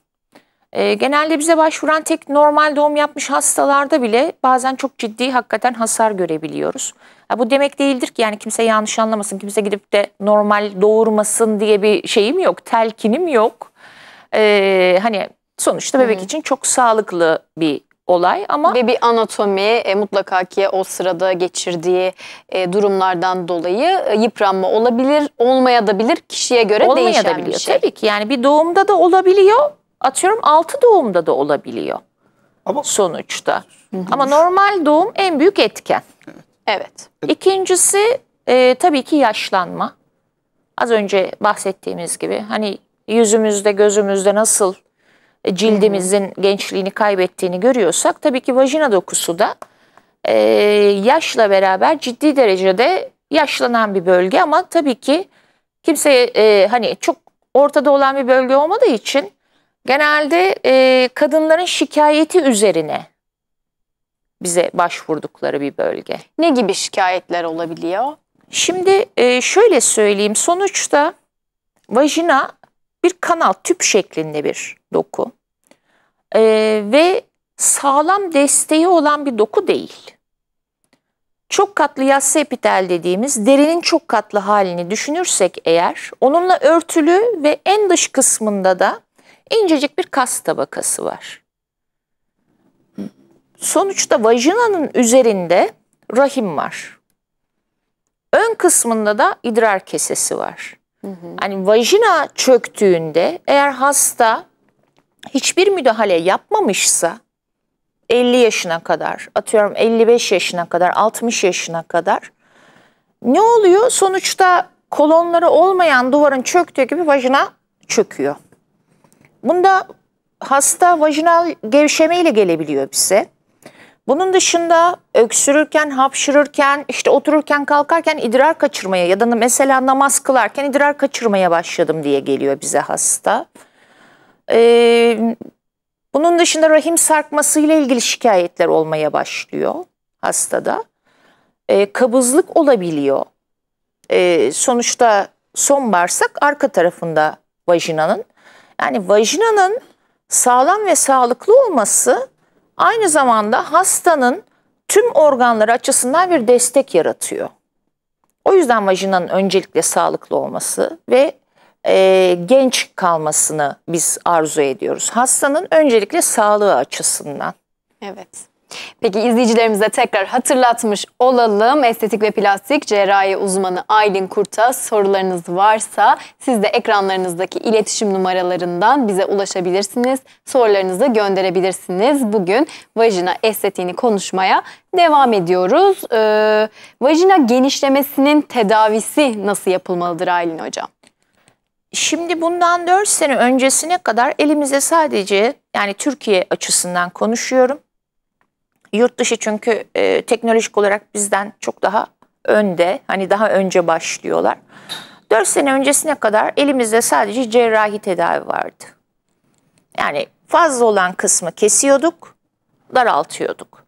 E, genelde bize başvuran tek normal doğum yapmış hastalarda bile bazen çok ciddi hakikaten hasar görebiliyoruz. Ha, bu demek değildir ki yani kimse yanlış anlamasın, kimse gidip de normal doğurmasın diye bir şeyim yok, telkinim yok. Ee, hani sonuçta bebek Hı için çok sağlıklı bir olay ama ve bir anatomi e, mutlaka ki o sırada geçirdiği e, durumlardan dolayı e, yıpranma olabilir, olmaya da bilir, kişiye göre değişen da bir şey. Tabii ki yani bir doğumda da olabiliyor. Atıyorum altı doğumda da olabiliyor. Ama sonuçta. Hı hı. Ama normal doğum en büyük etken. Evet. Evet. İkincisi e, tabii ki yaşlanma. Az önce bahsettiğimiz gibi hani yüzümüzde gözümüzde nasıl e, cildimizin gençliğini kaybettiğini görüyorsak tabii ki vajina dokusu da e, yaşla beraber ciddi derecede yaşlanan bir bölge ama tabii ki kimseye e, hani çok ortada olan bir bölge olmadığı için genelde e, kadınların şikayeti üzerine bize başvurdukları bir bölge. Ne gibi şikayetler olabiliyor? Şimdi e, şöyle söyleyeyim sonuçta vajina bir kanal tüp şeklinde bir doku e, ve sağlam desteği olan bir doku değil. Çok katlı yassı epitel dediğimiz derinin çok katlı halini düşünürsek eğer onunla örtülü ve en dış kısmında da incecik bir kas tabakası var. Sonuçta vajinanın üzerinde rahim var. Ön kısmında da idrar kesesi var. Hani vajina çöktüğünde eğer hasta hiçbir müdahale yapmamışsa 50 yaşına kadar, atıyorum 55 yaşına kadar, 60 yaşına kadar ne oluyor? Sonuçta kolonları olmayan duvarın çöktüğü gibi vajina çöküyor. Bunda hasta vajinal gevşeme ile gelebiliyor bize. Bunun dışında öksürürken, hapşırırken, işte otururken, kalkarken idrar kaçırmaya ya da mesela namaz kılarken idrar kaçırmaya başladım diye geliyor bize hasta. Ee, bunun dışında rahim sarkması ile ilgili şikayetler olmaya başlıyor hastada. Ee, kabızlık olabiliyor. Ee, sonuçta son bağırsak arka tarafında vajinanın. Yani vajinanın sağlam ve sağlıklı olması aynı zamanda hastanın tüm organları açısından bir destek yaratıyor. O yüzden vajinanın öncelikle sağlıklı olması ve e, genç kalmasını biz arzu ediyoruz. Hastanın öncelikle sağlığı açısından. Evet. Peki izleyicilerimize tekrar hatırlatmış olalım. Estetik ve plastik cerrahi uzmanı Aylin Kurt'a sorularınız varsa siz de ekranlarınızdaki iletişim numaralarından bize ulaşabilirsiniz. Sorularınızı gönderebilirsiniz. Bugün vajina estetiğini konuşmaya devam ediyoruz. Ee, vajina genişlemesinin tedavisi nasıl yapılmalıdır Aylin Hocam? Şimdi bundan 4 sene öncesine kadar elimize sadece yani Türkiye açısından konuşuyorum. Yurt dışı çünkü e, teknolojik olarak bizden çok daha önde. Hani daha önce başlıyorlar. 4 sene öncesine kadar elimizde sadece cerrahi tedavi vardı. Yani fazla olan kısmı kesiyorduk, daraltıyorduk.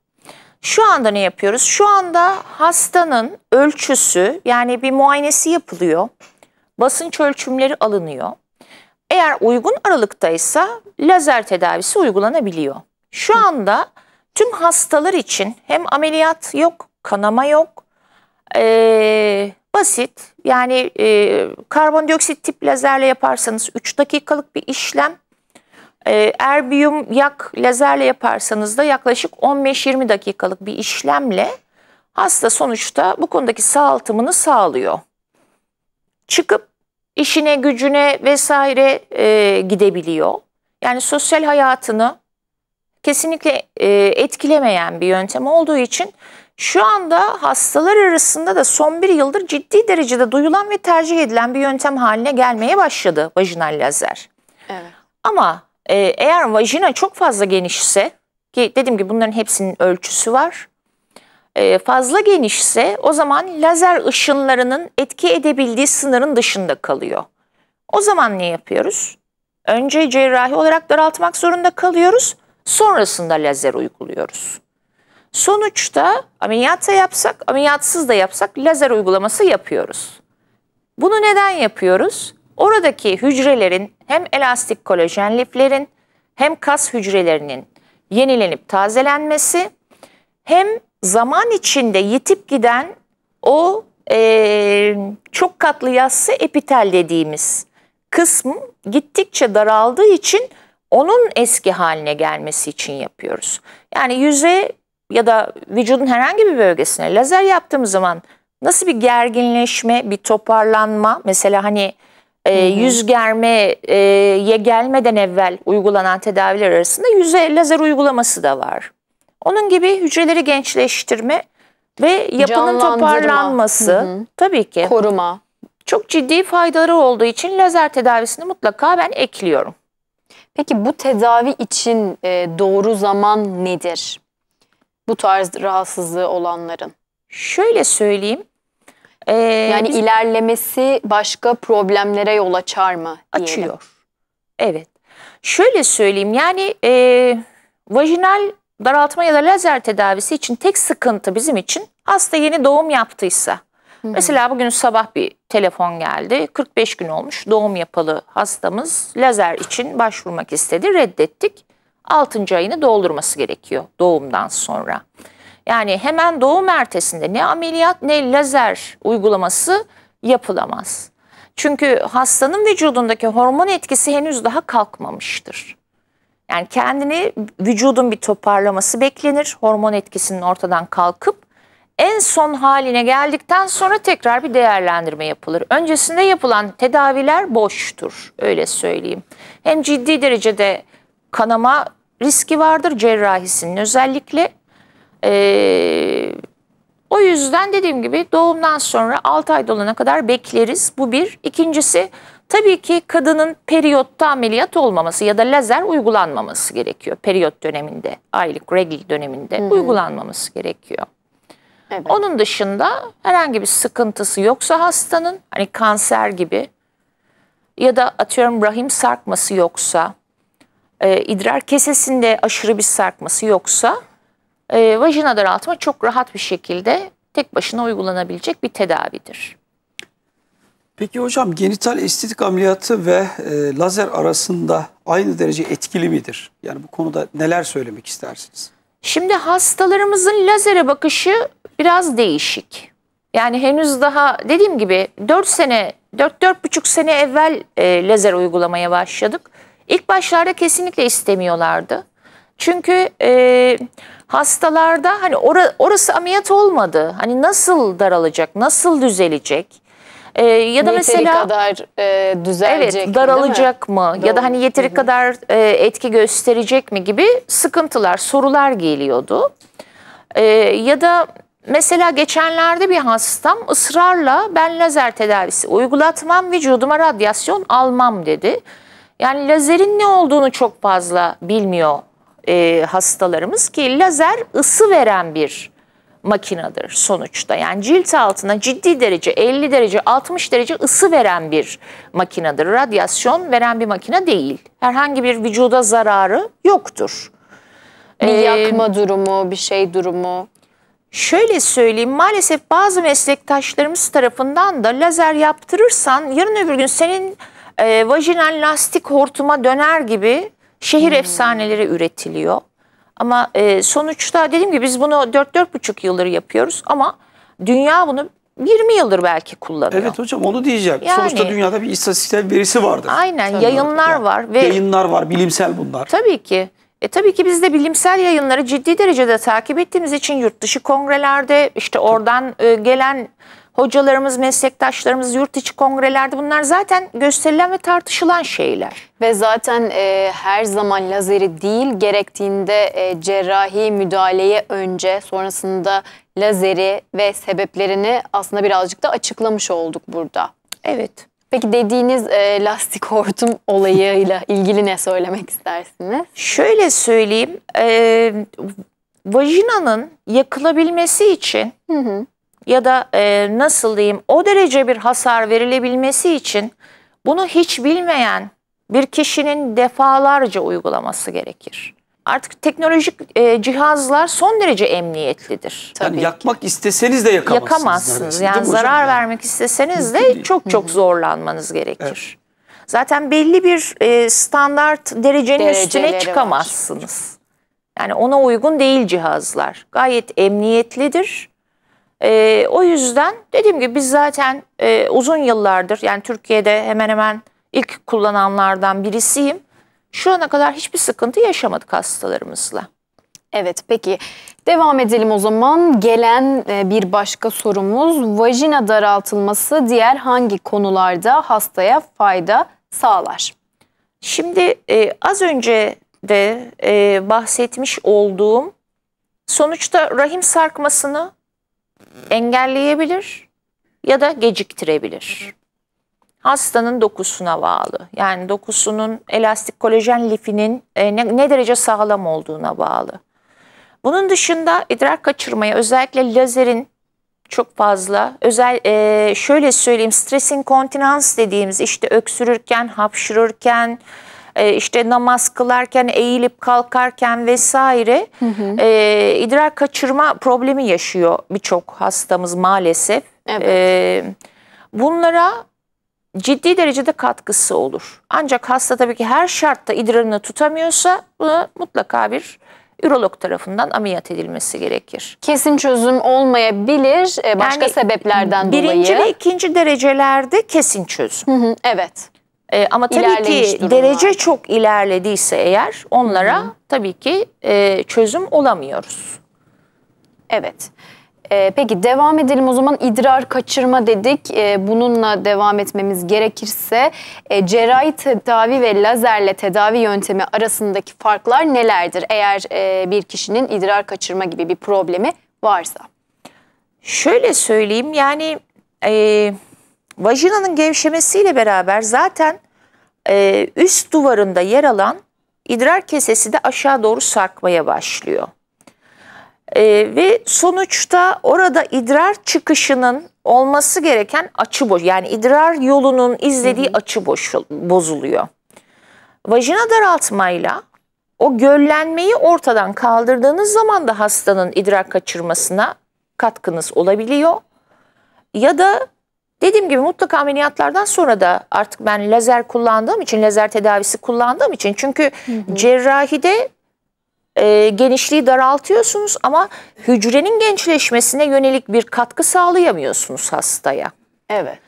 Şu anda ne yapıyoruz? Şu anda hastanın ölçüsü yani bir muayenesi yapılıyor. Basınç ölçümleri alınıyor. Eğer uygun aralıktaysa lazer tedavisi uygulanabiliyor. Şu anda Tüm hastalar için hem ameliyat yok, kanama yok, ee, basit yani e, karbondioksit tip lazerle yaparsanız 3 dakikalık bir işlem. Ee, erbium yak lazerle yaparsanız da yaklaşık 15-20 dakikalık bir işlemle hasta sonuçta bu konudaki sağaltımını sağlıyor. Çıkıp işine gücüne vesaire e, gidebiliyor. Yani sosyal hayatını kesinlikle e, etkilemeyen bir yöntem olduğu için şu anda hastalar arasında da son bir yıldır ciddi derecede duyulan ve tercih edilen bir yöntem haline gelmeye başladı vajinal lazer. Evet. Ama e, eğer vajina çok fazla genişse ki dedim ki bunların hepsinin ölçüsü var. E, fazla genişse o zaman lazer ışınlarının etki edebildiği sınırın dışında kalıyor. O zaman ne yapıyoruz? Önce cerrahi olarak daraltmak zorunda kalıyoruz. Sonrasında lazer uyguluyoruz. Sonuçta ameliyata yapsak, ameliyatsız da yapsak lazer uygulaması yapıyoruz. Bunu neden yapıyoruz? Oradaki hücrelerin hem elastik kolajen liflerin hem kas hücrelerinin yenilenip tazelenmesi hem zaman içinde yitip giden o e, çok katlı yassı epitel dediğimiz kısım gittikçe daraldığı için onun eski haline gelmesi için yapıyoruz. Yani yüze ya da vücudun herhangi bir bölgesine lazer yaptığımız zaman nasıl bir gerginleşme, bir toparlanma mesela hani e, yüz germeye e, gelmeden evvel uygulanan tedaviler arasında yüze lazer uygulaması da var. Onun gibi hücreleri gençleştirme ve yapının toparlanması hı hı. tabii ki koruma çok ciddi faydaları olduğu için lazer tedavisini mutlaka ben ekliyorum. Peki bu tedavi için e, doğru zaman nedir? Bu tarz rahatsızlığı olanların. Şöyle söyleyeyim. Ee, yani biz... ilerlemesi başka problemlere yol açar mı? Diyelim. Açıyor. Evet. Şöyle söyleyeyim yani e, vajinal daraltma ya da lazer tedavisi için tek sıkıntı bizim için hasta yeni doğum yaptıysa Hı-hı. Mesela bugün sabah bir telefon geldi. 45 gün olmuş doğum yapalı hastamız lazer için başvurmak istedi. Reddettik. 6. ayını doldurması gerekiyor doğumdan sonra. Yani hemen doğum ertesinde ne ameliyat ne lazer uygulaması yapılamaz. Çünkü hastanın vücudundaki hormon etkisi henüz daha kalkmamıştır. Yani kendini vücudun bir toparlaması beklenir. Hormon etkisinin ortadan kalkıp en son haline geldikten sonra tekrar bir değerlendirme yapılır. Öncesinde yapılan tedaviler boştur öyle söyleyeyim. Hem ciddi derecede kanama riski vardır cerrahisinin özellikle. Ee, o yüzden dediğim gibi doğumdan sonra 6 ay dolana kadar bekleriz. Bu bir. İkincisi tabii ki kadının periyotta ameliyat olmaması ya da lazer uygulanmaması gerekiyor. Periyot döneminde, aylık regl döneminde Hı -hı. uygulanmaması gerekiyor. Evet. Onun dışında herhangi bir sıkıntısı yoksa hastanın hani kanser gibi ya da atıyorum rahim sarkması yoksa e, idrar kesesinde aşırı bir sarkması yoksa e, vajina daraltma çok rahat bir şekilde tek başına uygulanabilecek bir tedavidir. Peki hocam genital estetik ameliyatı ve e, lazer arasında aynı derece etkili midir? Yani bu konuda neler söylemek istersiniz? Şimdi hastalarımızın lazere bakışı biraz değişik. Yani henüz daha dediğim gibi 4 sene, 4-4,5 sene evvel e, lazer uygulamaya başladık. İlk başlarda kesinlikle istemiyorlardı. Çünkü e, hastalarda hani or orası ameliyat olmadı. Hani nasıl daralacak, nasıl düzelecek? E, ya da yeteri mesela kadar e, düzelecek evet, daralacak mı? Doğru. Ya da hani yeteri Hı -hı. kadar e, etki gösterecek mi gibi sıkıntılar, sorular geliyordu. E, ya da Mesela geçenlerde bir hastam ısrarla ben lazer tedavisi uygulatmam, vücuduma radyasyon almam dedi. Yani lazerin ne olduğunu çok fazla bilmiyor e, hastalarımız ki lazer ısı veren bir makinedir sonuçta. Yani cilt altına ciddi derece 50 derece 60 derece ısı veren bir makinedir. Radyasyon veren bir makine değil. Herhangi bir vücuda zararı yoktur. Bir ee, yakma ee, durumu, bir şey durumu. Şöyle söyleyeyim maalesef bazı meslektaşlarımız tarafından da lazer yaptırırsan yarın öbür gün senin e, vajinal lastik hortuma döner gibi şehir hmm. efsaneleri üretiliyor. Ama e, sonuçta dediğim gibi biz bunu 4-4,5 yıldır yapıyoruz ama dünya bunu 20 yıldır belki kullanıyor. Evet hocam onu diyeceğim. Yani, Sonuçta dünyada bir istatistiksel verisi vardır. Aynen Tabii yayınlar yani. var. ve Yayınlar var bilimsel bunlar. Tabii ki. E tabii ki biz de bilimsel yayınları ciddi derecede takip ettiğimiz için yurt dışı kongrelerde işte oradan e, gelen hocalarımız, meslektaşlarımız, yurt içi kongrelerde bunlar zaten gösterilen ve tartışılan şeyler. Ve zaten e, her zaman lazeri değil gerektiğinde e, cerrahi müdahaleye önce sonrasında lazeri ve sebeplerini aslında birazcık da açıklamış olduk burada. Evet. Peki dediğiniz e, lastik hortum olayıyla ilgili ne söylemek istersiniz? Şöyle söyleyeyim, e, vajinanın yakılabilmesi için hı hı ya da e, nasıl diyeyim o derece bir hasar verilebilmesi için bunu hiç bilmeyen bir kişinin defalarca uygulaması gerekir. Artık teknolojik e, cihazlar son derece emniyetlidir. Tabii yani yakmak ki. isteseniz de yakamazsınız. Yakamazsınız. Yani zarar yani. vermek isteseniz de çok çok zorlanmanız gerekir. Evet. Zaten belli bir e, standart derecenin Dereceleri üstüne çıkamazsınız. Var. Yani ona uygun değil cihazlar. Gayet emniyetlidir e, o yüzden dediğim gibi biz zaten e, uzun yıllardır yani Türkiye'de hemen hemen ilk kullananlardan birisiyim. Şu ana kadar hiçbir sıkıntı yaşamadık hastalarımızla. Evet peki devam edelim o zaman. Gelen e, bir başka sorumuz vajina daraltılması diğer hangi konularda hastaya fayda sağlar? Şimdi e, az önce de e, bahsetmiş olduğum sonuçta rahim sarkmasını engelleyebilir ya da geciktirebilir. Hastanın dokusuna bağlı. Yani dokusunun elastik kolajen lifinin e, ne, derece sağlam olduğuna bağlı. Bunun dışında idrar kaçırmaya özellikle lazerin çok fazla özel e, şöyle söyleyeyim stres kontinans dediğimiz işte öksürürken, hapşırırken, e, işte namaz kılarken eğilip kalkarken vesaire hı hı. E, idrar kaçırma problemi yaşıyor birçok hastamız maalesef. Evet. E, bunlara ciddi derecede katkısı olur. Ancak hasta tabii ki her şartta idrarını tutamıyorsa bunu mutlaka bir ürolog tarafından ameliyat edilmesi gerekir. Kesin çözüm olmayabilir e, başka yani, sebeplerden birinci dolayı. Birinci ve ikinci derecelerde kesin çözüm. Hı hı, evet. E, ama tabii ki derece çok ilerlediyse eğer onlara Hı. tabii ki e, çözüm olamıyoruz. Evet. E, peki devam edelim o zaman idrar kaçırma dedik. E, bununla devam etmemiz gerekirse e, cerrahi tedavi ve lazerle tedavi yöntemi arasındaki farklar nelerdir? Eğer e, bir kişinin idrar kaçırma gibi bir problemi varsa. Şöyle söyleyeyim yani e, Vajinanın gevşemesiyle beraber zaten e, üst duvarında yer alan idrar kesesi de aşağı doğru sarkmaya başlıyor. E, ve sonuçta orada idrar çıkışının olması gereken açı boş yani idrar yolunun izlediği açı boş, bozuluyor. Vajina daraltmayla o göllenmeyi ortadan kaldırdığınız zaman da hastanın idrar kaçırmasına katkınız olabiliyor. Ya da Dediğim gibi mutlaka ameliyatlardan sonra da artık ben lazer kullandığım için, lazer tedavisi kullandığım için. Çünkü hı hı. cerrahide e, genişliği daraltıyorsunuz ama hücrenin gençleşmesine yönelik bir katkı sağlayamıyorsunuz hastaya. Evet.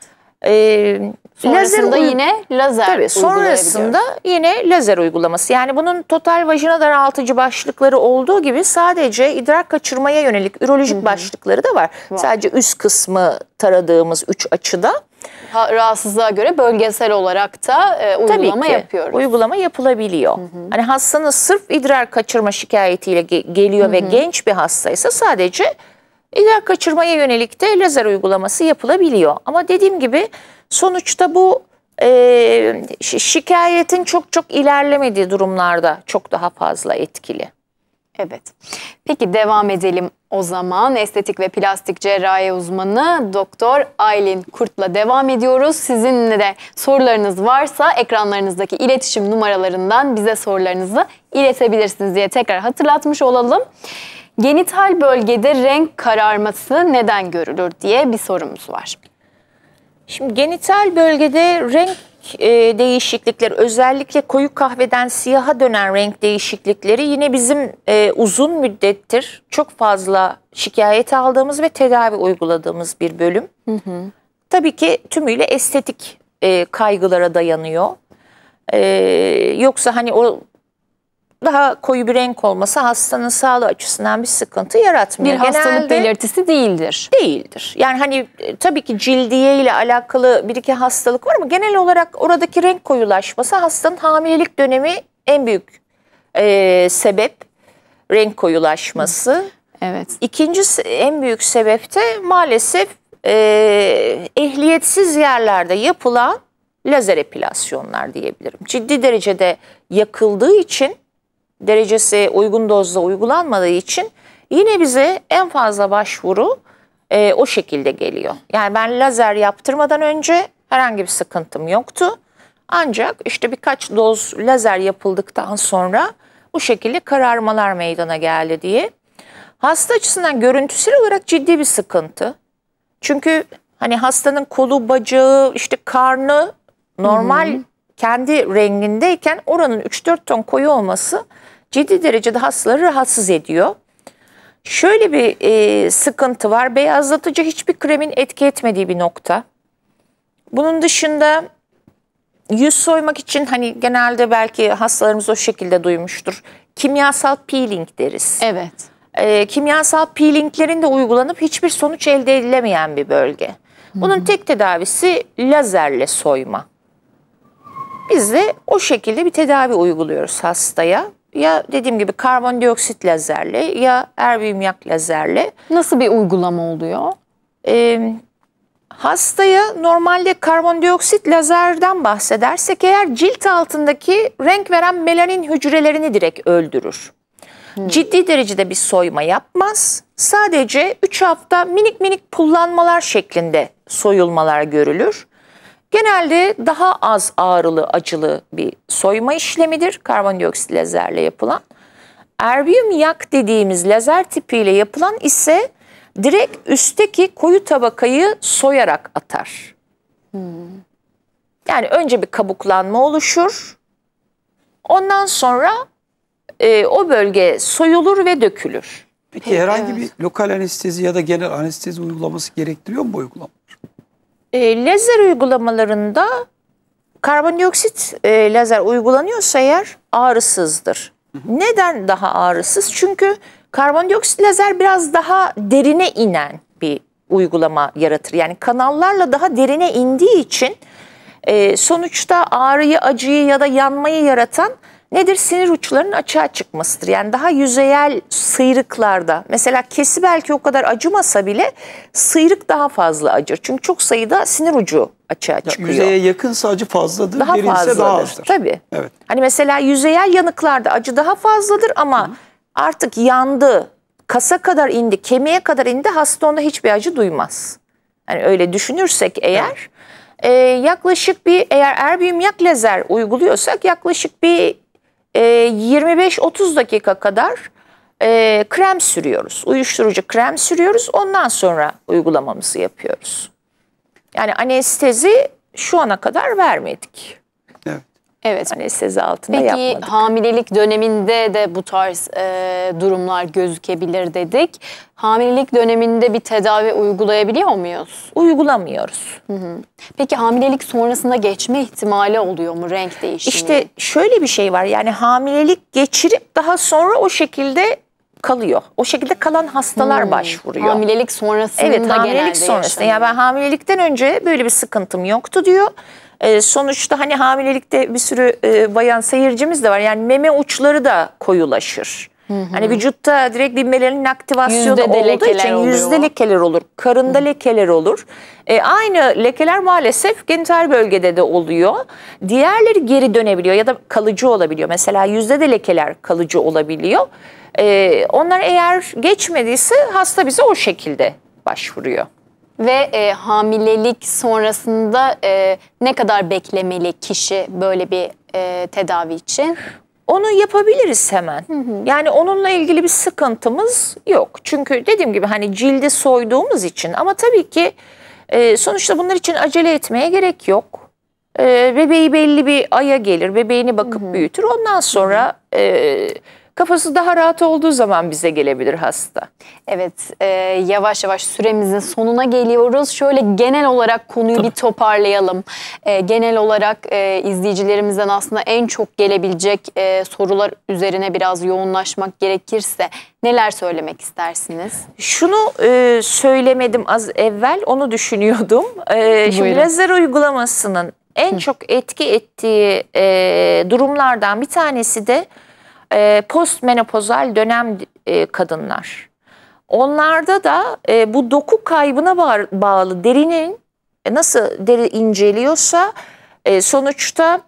E, sonrasında lazer, yine lazer tabii, Sonrasında yine lazer uygulaması. Yani bunun total vajina daraltıcı başlıkları olduğu gibi sadece idrar kaçırmaya yönelik ürolojik Hı -hı. başlıkları da var. var. Sadece üst kısmı taradığımız üç açıda. Ha, rahatsızlığa göre bölgesel olarak da e, uygulama Tabii ki, yapıyoruz. Uygulama yapılabiliyor. Hı hı. Hani hastanın sırf idrar kaçırma şikayetiyle ge geliyor hı hı. ve genç bir hastaysa sadece İdrar kaçırmaya yönelik de lazer uygulaması yapılabiliyor. Ama dediğim gibi sonuçta bu e, şikayetin çok çok ilerlemediği durumlarda çok daha fazla etkili. Evet. Peki devam edelim o zaman. Estetik ve plastik cerrahi uzmanı Doktor Aylin Kurt'la devam ediyoruz. Sizinle de sorularınız varsa ekranlarınızdaki iletişim numaralarından bize sorularınızı iletebilirsiniz diye tekrar hatırlatmış olalım. Genital bölgede renk kararması neden görülür diye bir sorumuz var. Şimdi genital bölgede renk e, değişiklikleri özellikle koyu kahveden siyaha dönen renk değişiklikleri yine bizim e, uzun müddettir çok fazla şikayet aldığımız ve tedavi uyguladığımız bir bölüm. Hı hı. Tabii ki tümüyle estetik e, kaygılara dayanıyor. E, yoksa hani o daha koyu bir renk olması hastanın sağlığı açısından bir sıkıntı yaratmıyor. Bir hastalık belirtisi değildir. Değildir. Yani hani e, tabii ki cildiye ile alakalı bir iki hastalık var ama genel olarak oradaki renk koyulaşması hastanın hamilelik dönemi en büyük e, sebep renk koyulaşması. Evet. İkinci en büyük sebep de maalesef e, ehliyetsiz yerlerde yapılan lazer epilasyonlar diyebilirim. Ciddi derecede yakıldığı için derecesi uygun dozda uygulanmadığı için yine bize en fazla başvuru e, o şekilde geliyor. Yani ben lazer yaptırmadan önce herhangi bir sıkıntım yoktu. Ancak işte birkaç doz lazer yapıldıktan sonra bu şekilde kararmalar meydana geldi diye. Hasta açısından görüntüsel olarak ciddi bir sıkıntı. Çünkü hani hastanın kolu, bacağı, işte karnı normal Hı-hı. kendi rengindeyken oranın 3-4 ton koyu olması ciddi derecede hastaları rahatsız ediyor. Şöyle bir e, sıkıntı var. Beyazlatıcı hiçbir kremin etki etmediği bir nokta. Bunun dışında yüz soymak için hani genelde belki hastalarımız o şekilde duymuştur. Kimyasal peeling deriz. Evet. E, kimyasal peelinglerin de uygulanıp hiçbir sonuç elde edilemeyen bir bölge. Bunun tek tedavisi lazerle soyma. Biz de o şekilde bir tedavi uyguluyoruz hastaya ya dediğim gibi karbondioksit lazerle ya erbimyak lazerle. Nasıl bir uygulama oluyor? Ee, hastaya normalde karbondioksit lazerden bahsedersek eğer cilt altındaki renk veren melanin hücrelerini direkt öldürür. Hmm. Ciddi derecede bir soyma yapmaz. Sadece 3 hafta minik minik pullanmalar şeklinde soyulmalar görülür. Genelde daha az ağrılı acılı bir soyma işlemidir karbondioksit lazerle yapılan. Erbium yak dediğimiz lazer tipiyle yapılan ise direkt üstteki koyu tabakayı soyarak atar. Hmm. Yani önce bir kabuklanma oluşur. Ondan sonra e, o bölge soyulur ve dökülür. Peki herhangi evet. bir lokal anestezi ya da genel anestezi uygulaması gerektiriyor mu bu uygulama? E, lazer uygulamalarında karbondioksit e, lazer uygulanıyorsa eğer ağrısızdır. Hı hı. Neden daha ağrısız? Çünkü karbondioksit lazer biraz daha derine inen bir uygulama yaratır. Yani kanallarla daha derine indiği için e, sonuçta ağrıyı, acıyı ya da yanmayı yaratan nedir? Sinir uçlarının açığa çıkmasıdır. Yani daha yüzeyel sıyrıklarda mesela kesi belki o kadar acımasa bile sıyrık daha fazla acır. Çünkü çok sayıda sinir ucu açığa çıkıyor. Ya, yüzeye yakın acı fazladır, daha derinse fazladır. daha azdır. Tabii. Evet. Hani mesela yüzeyel yanıklarda acı daha fazladır ama Hı. artık yandı, kasa kadar indi, kemiğe kadar indi hasta onda hiçbir acı duymaz. Yani öyle düşünürsek eğer... Evet e, yaklaşık bir eğer erbiyum yak lazer uyguluyorsak yaklaşık bir 25-30 ee, dakika kadar e, krem sürüyoruz. Uyuşturucu krem sürüyoruz. Ondan sonra uygulamamızı yapıyoruz. Yani anestezi şu ana kadar vermedik. Evet. Anestezi hani altında Peki, yapmadık. Peki hamilelik döneminde de bu tarz e, durumlar gözükebilir dedik. Hamilelik döneminde bir tedavi uygulayabiliyor muyuz? Uygulamıyoruz. Hı hı. Peki hamilelik sonrasında geçme ihtimali oluyor mu renk değişimi? İşte şöyle bir şey var yani hamilelik geçirip daha sonra o şekilde kalıyor. O şekilde kalan hastalar hmm. başvuruyor. Hamilelik sonrasında Evet hamilelik sonrasında. Yaşanıyor. Yani ben hamilelikten önce böyle bir sıkıntım yoktu diyor. E, sonuçta hani hamilelikte bir sürü e, bayan seyircimiz de var. Yani meme uçları da koyulaşır. Hı hı. Hani vücutta direkt limelerin aktivasyonu yüzde olduğu için oluyor. yüzde lekeler olur. Karında hı. lekeler olur. E, aynı lekeler maalesef genital bölgede de oluyor. Diğerleri geri dönebiliyor ya da kalıcı olabiliyor. Mesela yüzde de lekeler kalıcı olabiliyor. E, onlar eğer geçmediyse hasta bize o şekilde başvuruyor ve e, hamilelik sonrasında e, ne kadar beklemeli kişi böyle bir e, tedavi için? Onu yapabiliriz hemen. Hı hı. Yani onunla ilgili bir sıkıntımız yok. Çünkü dediğim gibi hani cildi soyduğumuz için ama tabii ki e, sonuçta bunlar için acele etmeye gerek yok. E, bebeği belli bir aya gelir, bebeğini bakıp hı hı. büyütür. Ondan sonra... Hı hı. E, Kafası daha rahat olduğu zaman bize gelebilir hasta. Evet e, yavaş yavaş süremizin sonuna geliyoruz. Şöyle genel olarak konuyu Tabii. bir toparlayalım. E, genel olarak e, izleyicilerimizden aslında en çok gelebilecek e, sorular üzerine biraz yoğunlaşmak gerekirse neler söylemek istersiniz? Şunu e, söylemedim az evvel onu düşünüyordum. E, şimdi lazer uygulamasının en Hı. çok etki ettiği e, durumlardan bir tanesi de e, postmenopozal dönem e, kadınlar. Onlarda da e, bu doku kaybına bağlı derinin e, nasıl deri inceliyorsa e, sonuçta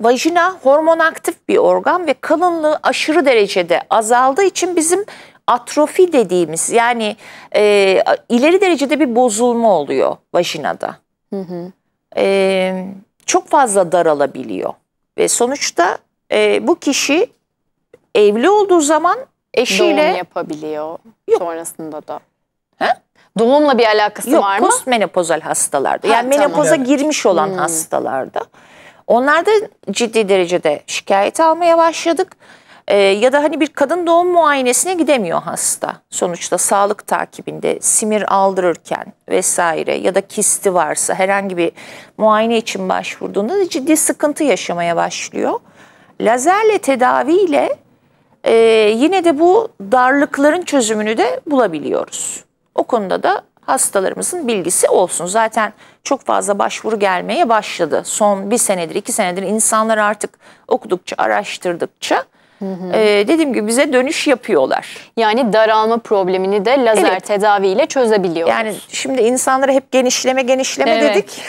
vajina hormon aktif bir organ ve kalınlığı aşırı derecede azaldığı için bizim atrofi dediğimiz yani e, ileri derecede bir bozulma oluyor vajinada. Hı hı. E, çok fazla daralabiliyor ve sonuçta e, bu kişi evli olduğu zaman eşiyle... Doğum yapabiliyor Yok. sonrasında da. He? Doğumla bir alakası Yok, var mı? Yok menopozal hastalarda. Ha, yani tamam. menopoza evet. girmiş olan hmm. hastalarda. da ciddi derecede şikayet almaya başladık. E, ya da hani bir kadın doğum muayenesine gidemiyor hasta. Sonuçta sağlık takibinde simir aldırırken vesaire ya da kisti varsa herhangi bir muayene için başvurduğunda da ciddi sıkıntı yaşamaya başlıyor lazerle tedaviyle e, yine de bu darlıkların çözümünü de bulabiliyoruz. O konuda da hastalarımızın bilgisi olsun. Zaten çok fazla başvuru gelmeye başladı. Son bir senedir, iki senedir insanlar artık okudukça, araştırdıkça Hı ee, hı. dediğim gibi bize dönüş yapıyorlar. Yani daralma problemini de lazer evet. tedaviyle çözebiliyoruz. Yani şimdi insanlara hep genişleme genişleme evet. dedik.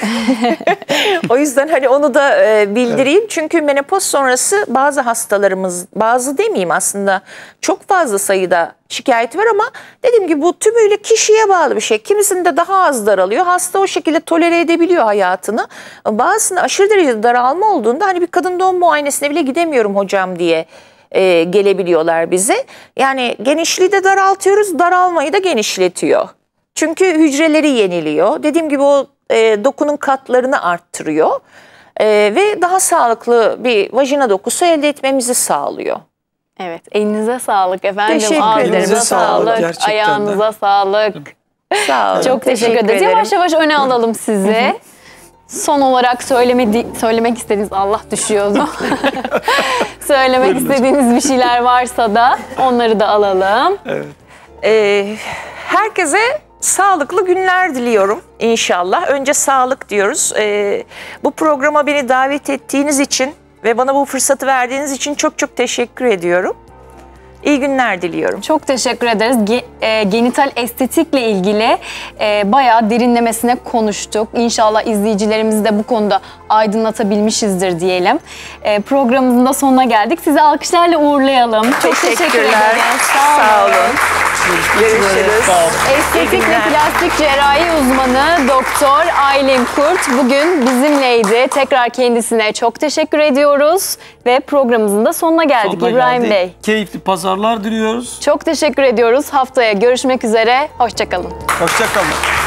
o yüzden hani onu da e, bildireyim. Evet. Çünkü menopoz sonrası bazı hastalarımız, bazı demeyeyim aslında çok fazla sayıda şikayeti var ama dediğim gibi bu tümüyle kişiye bağlı bir şey. Kimisinde daha az daralıyor. Hasta o şekilde tolere edebiliyor hayatını. Bazısında aşırı derecede daralma olduğunda hani bir kadın doğum muayenesine bile gidemiyorum hocam diye e, gelebiliyorlar bize. Yani genişliği de daraltıyoruz, daralmayı da genişletiyor. Çünkü hücreleri yeniliyor. Dediğim gibi o e, dokunun katlarını arttırıyor. E, ve daha sağlıklı bir vajina dokusu elde etmemizi sağlıyor. Evet, elinize sağlık efendim. Teşekkür ederim. Elinize sağlık, sağlık ayağınıza de. sağlık. Sağ olun. Çok teşekkür, teşekkür ederiz. Yavaş yavaş öne alalım sizi. Son olarak söylemedi, söylemek istediğiniz Allah düşüyordu. söylemek Buyurun istediğiniz hocam. bir şeyler varsa da onları da alalım. Evet. Ee, herkese sağlıklı günler diliyorum inşallah. Önce sağlık diyoruz. Ee, bu programa beni davet ettiğiniz için ve bana bu fırsatı verdiğiniz için çok çok teşekkür ediyorum. İyi günler diliyorum. Çok teşekkür ederiz. E, genital estetikle ilgili e, bayağı derinlemesine konuştuk. İnşallah izleyicilerimizi de bu konuda aydınlatabilmişizdir diyelim. E, programımızın da sonuna geldik. Sizi alkışlarla uğurlayalım. Çok teşekkür ederim. Sağ olun. Sağ olun. Görüşürüz. Görüşürüz. Estetik ve plastik cerrahi uzmanı Doktor Aylin Kurt bugün bizimleydi. Tekrar kendisine çok teşekkür ediyoruz ve programımızın da sonuna geldik sonuna İbrahim geldik. Bey. Keyifli pazarlar diliyoruz. Çok teşekkür ediyoruz. Haftaya görüşmek üzere. Hoşçakalın. Hoşçakalın.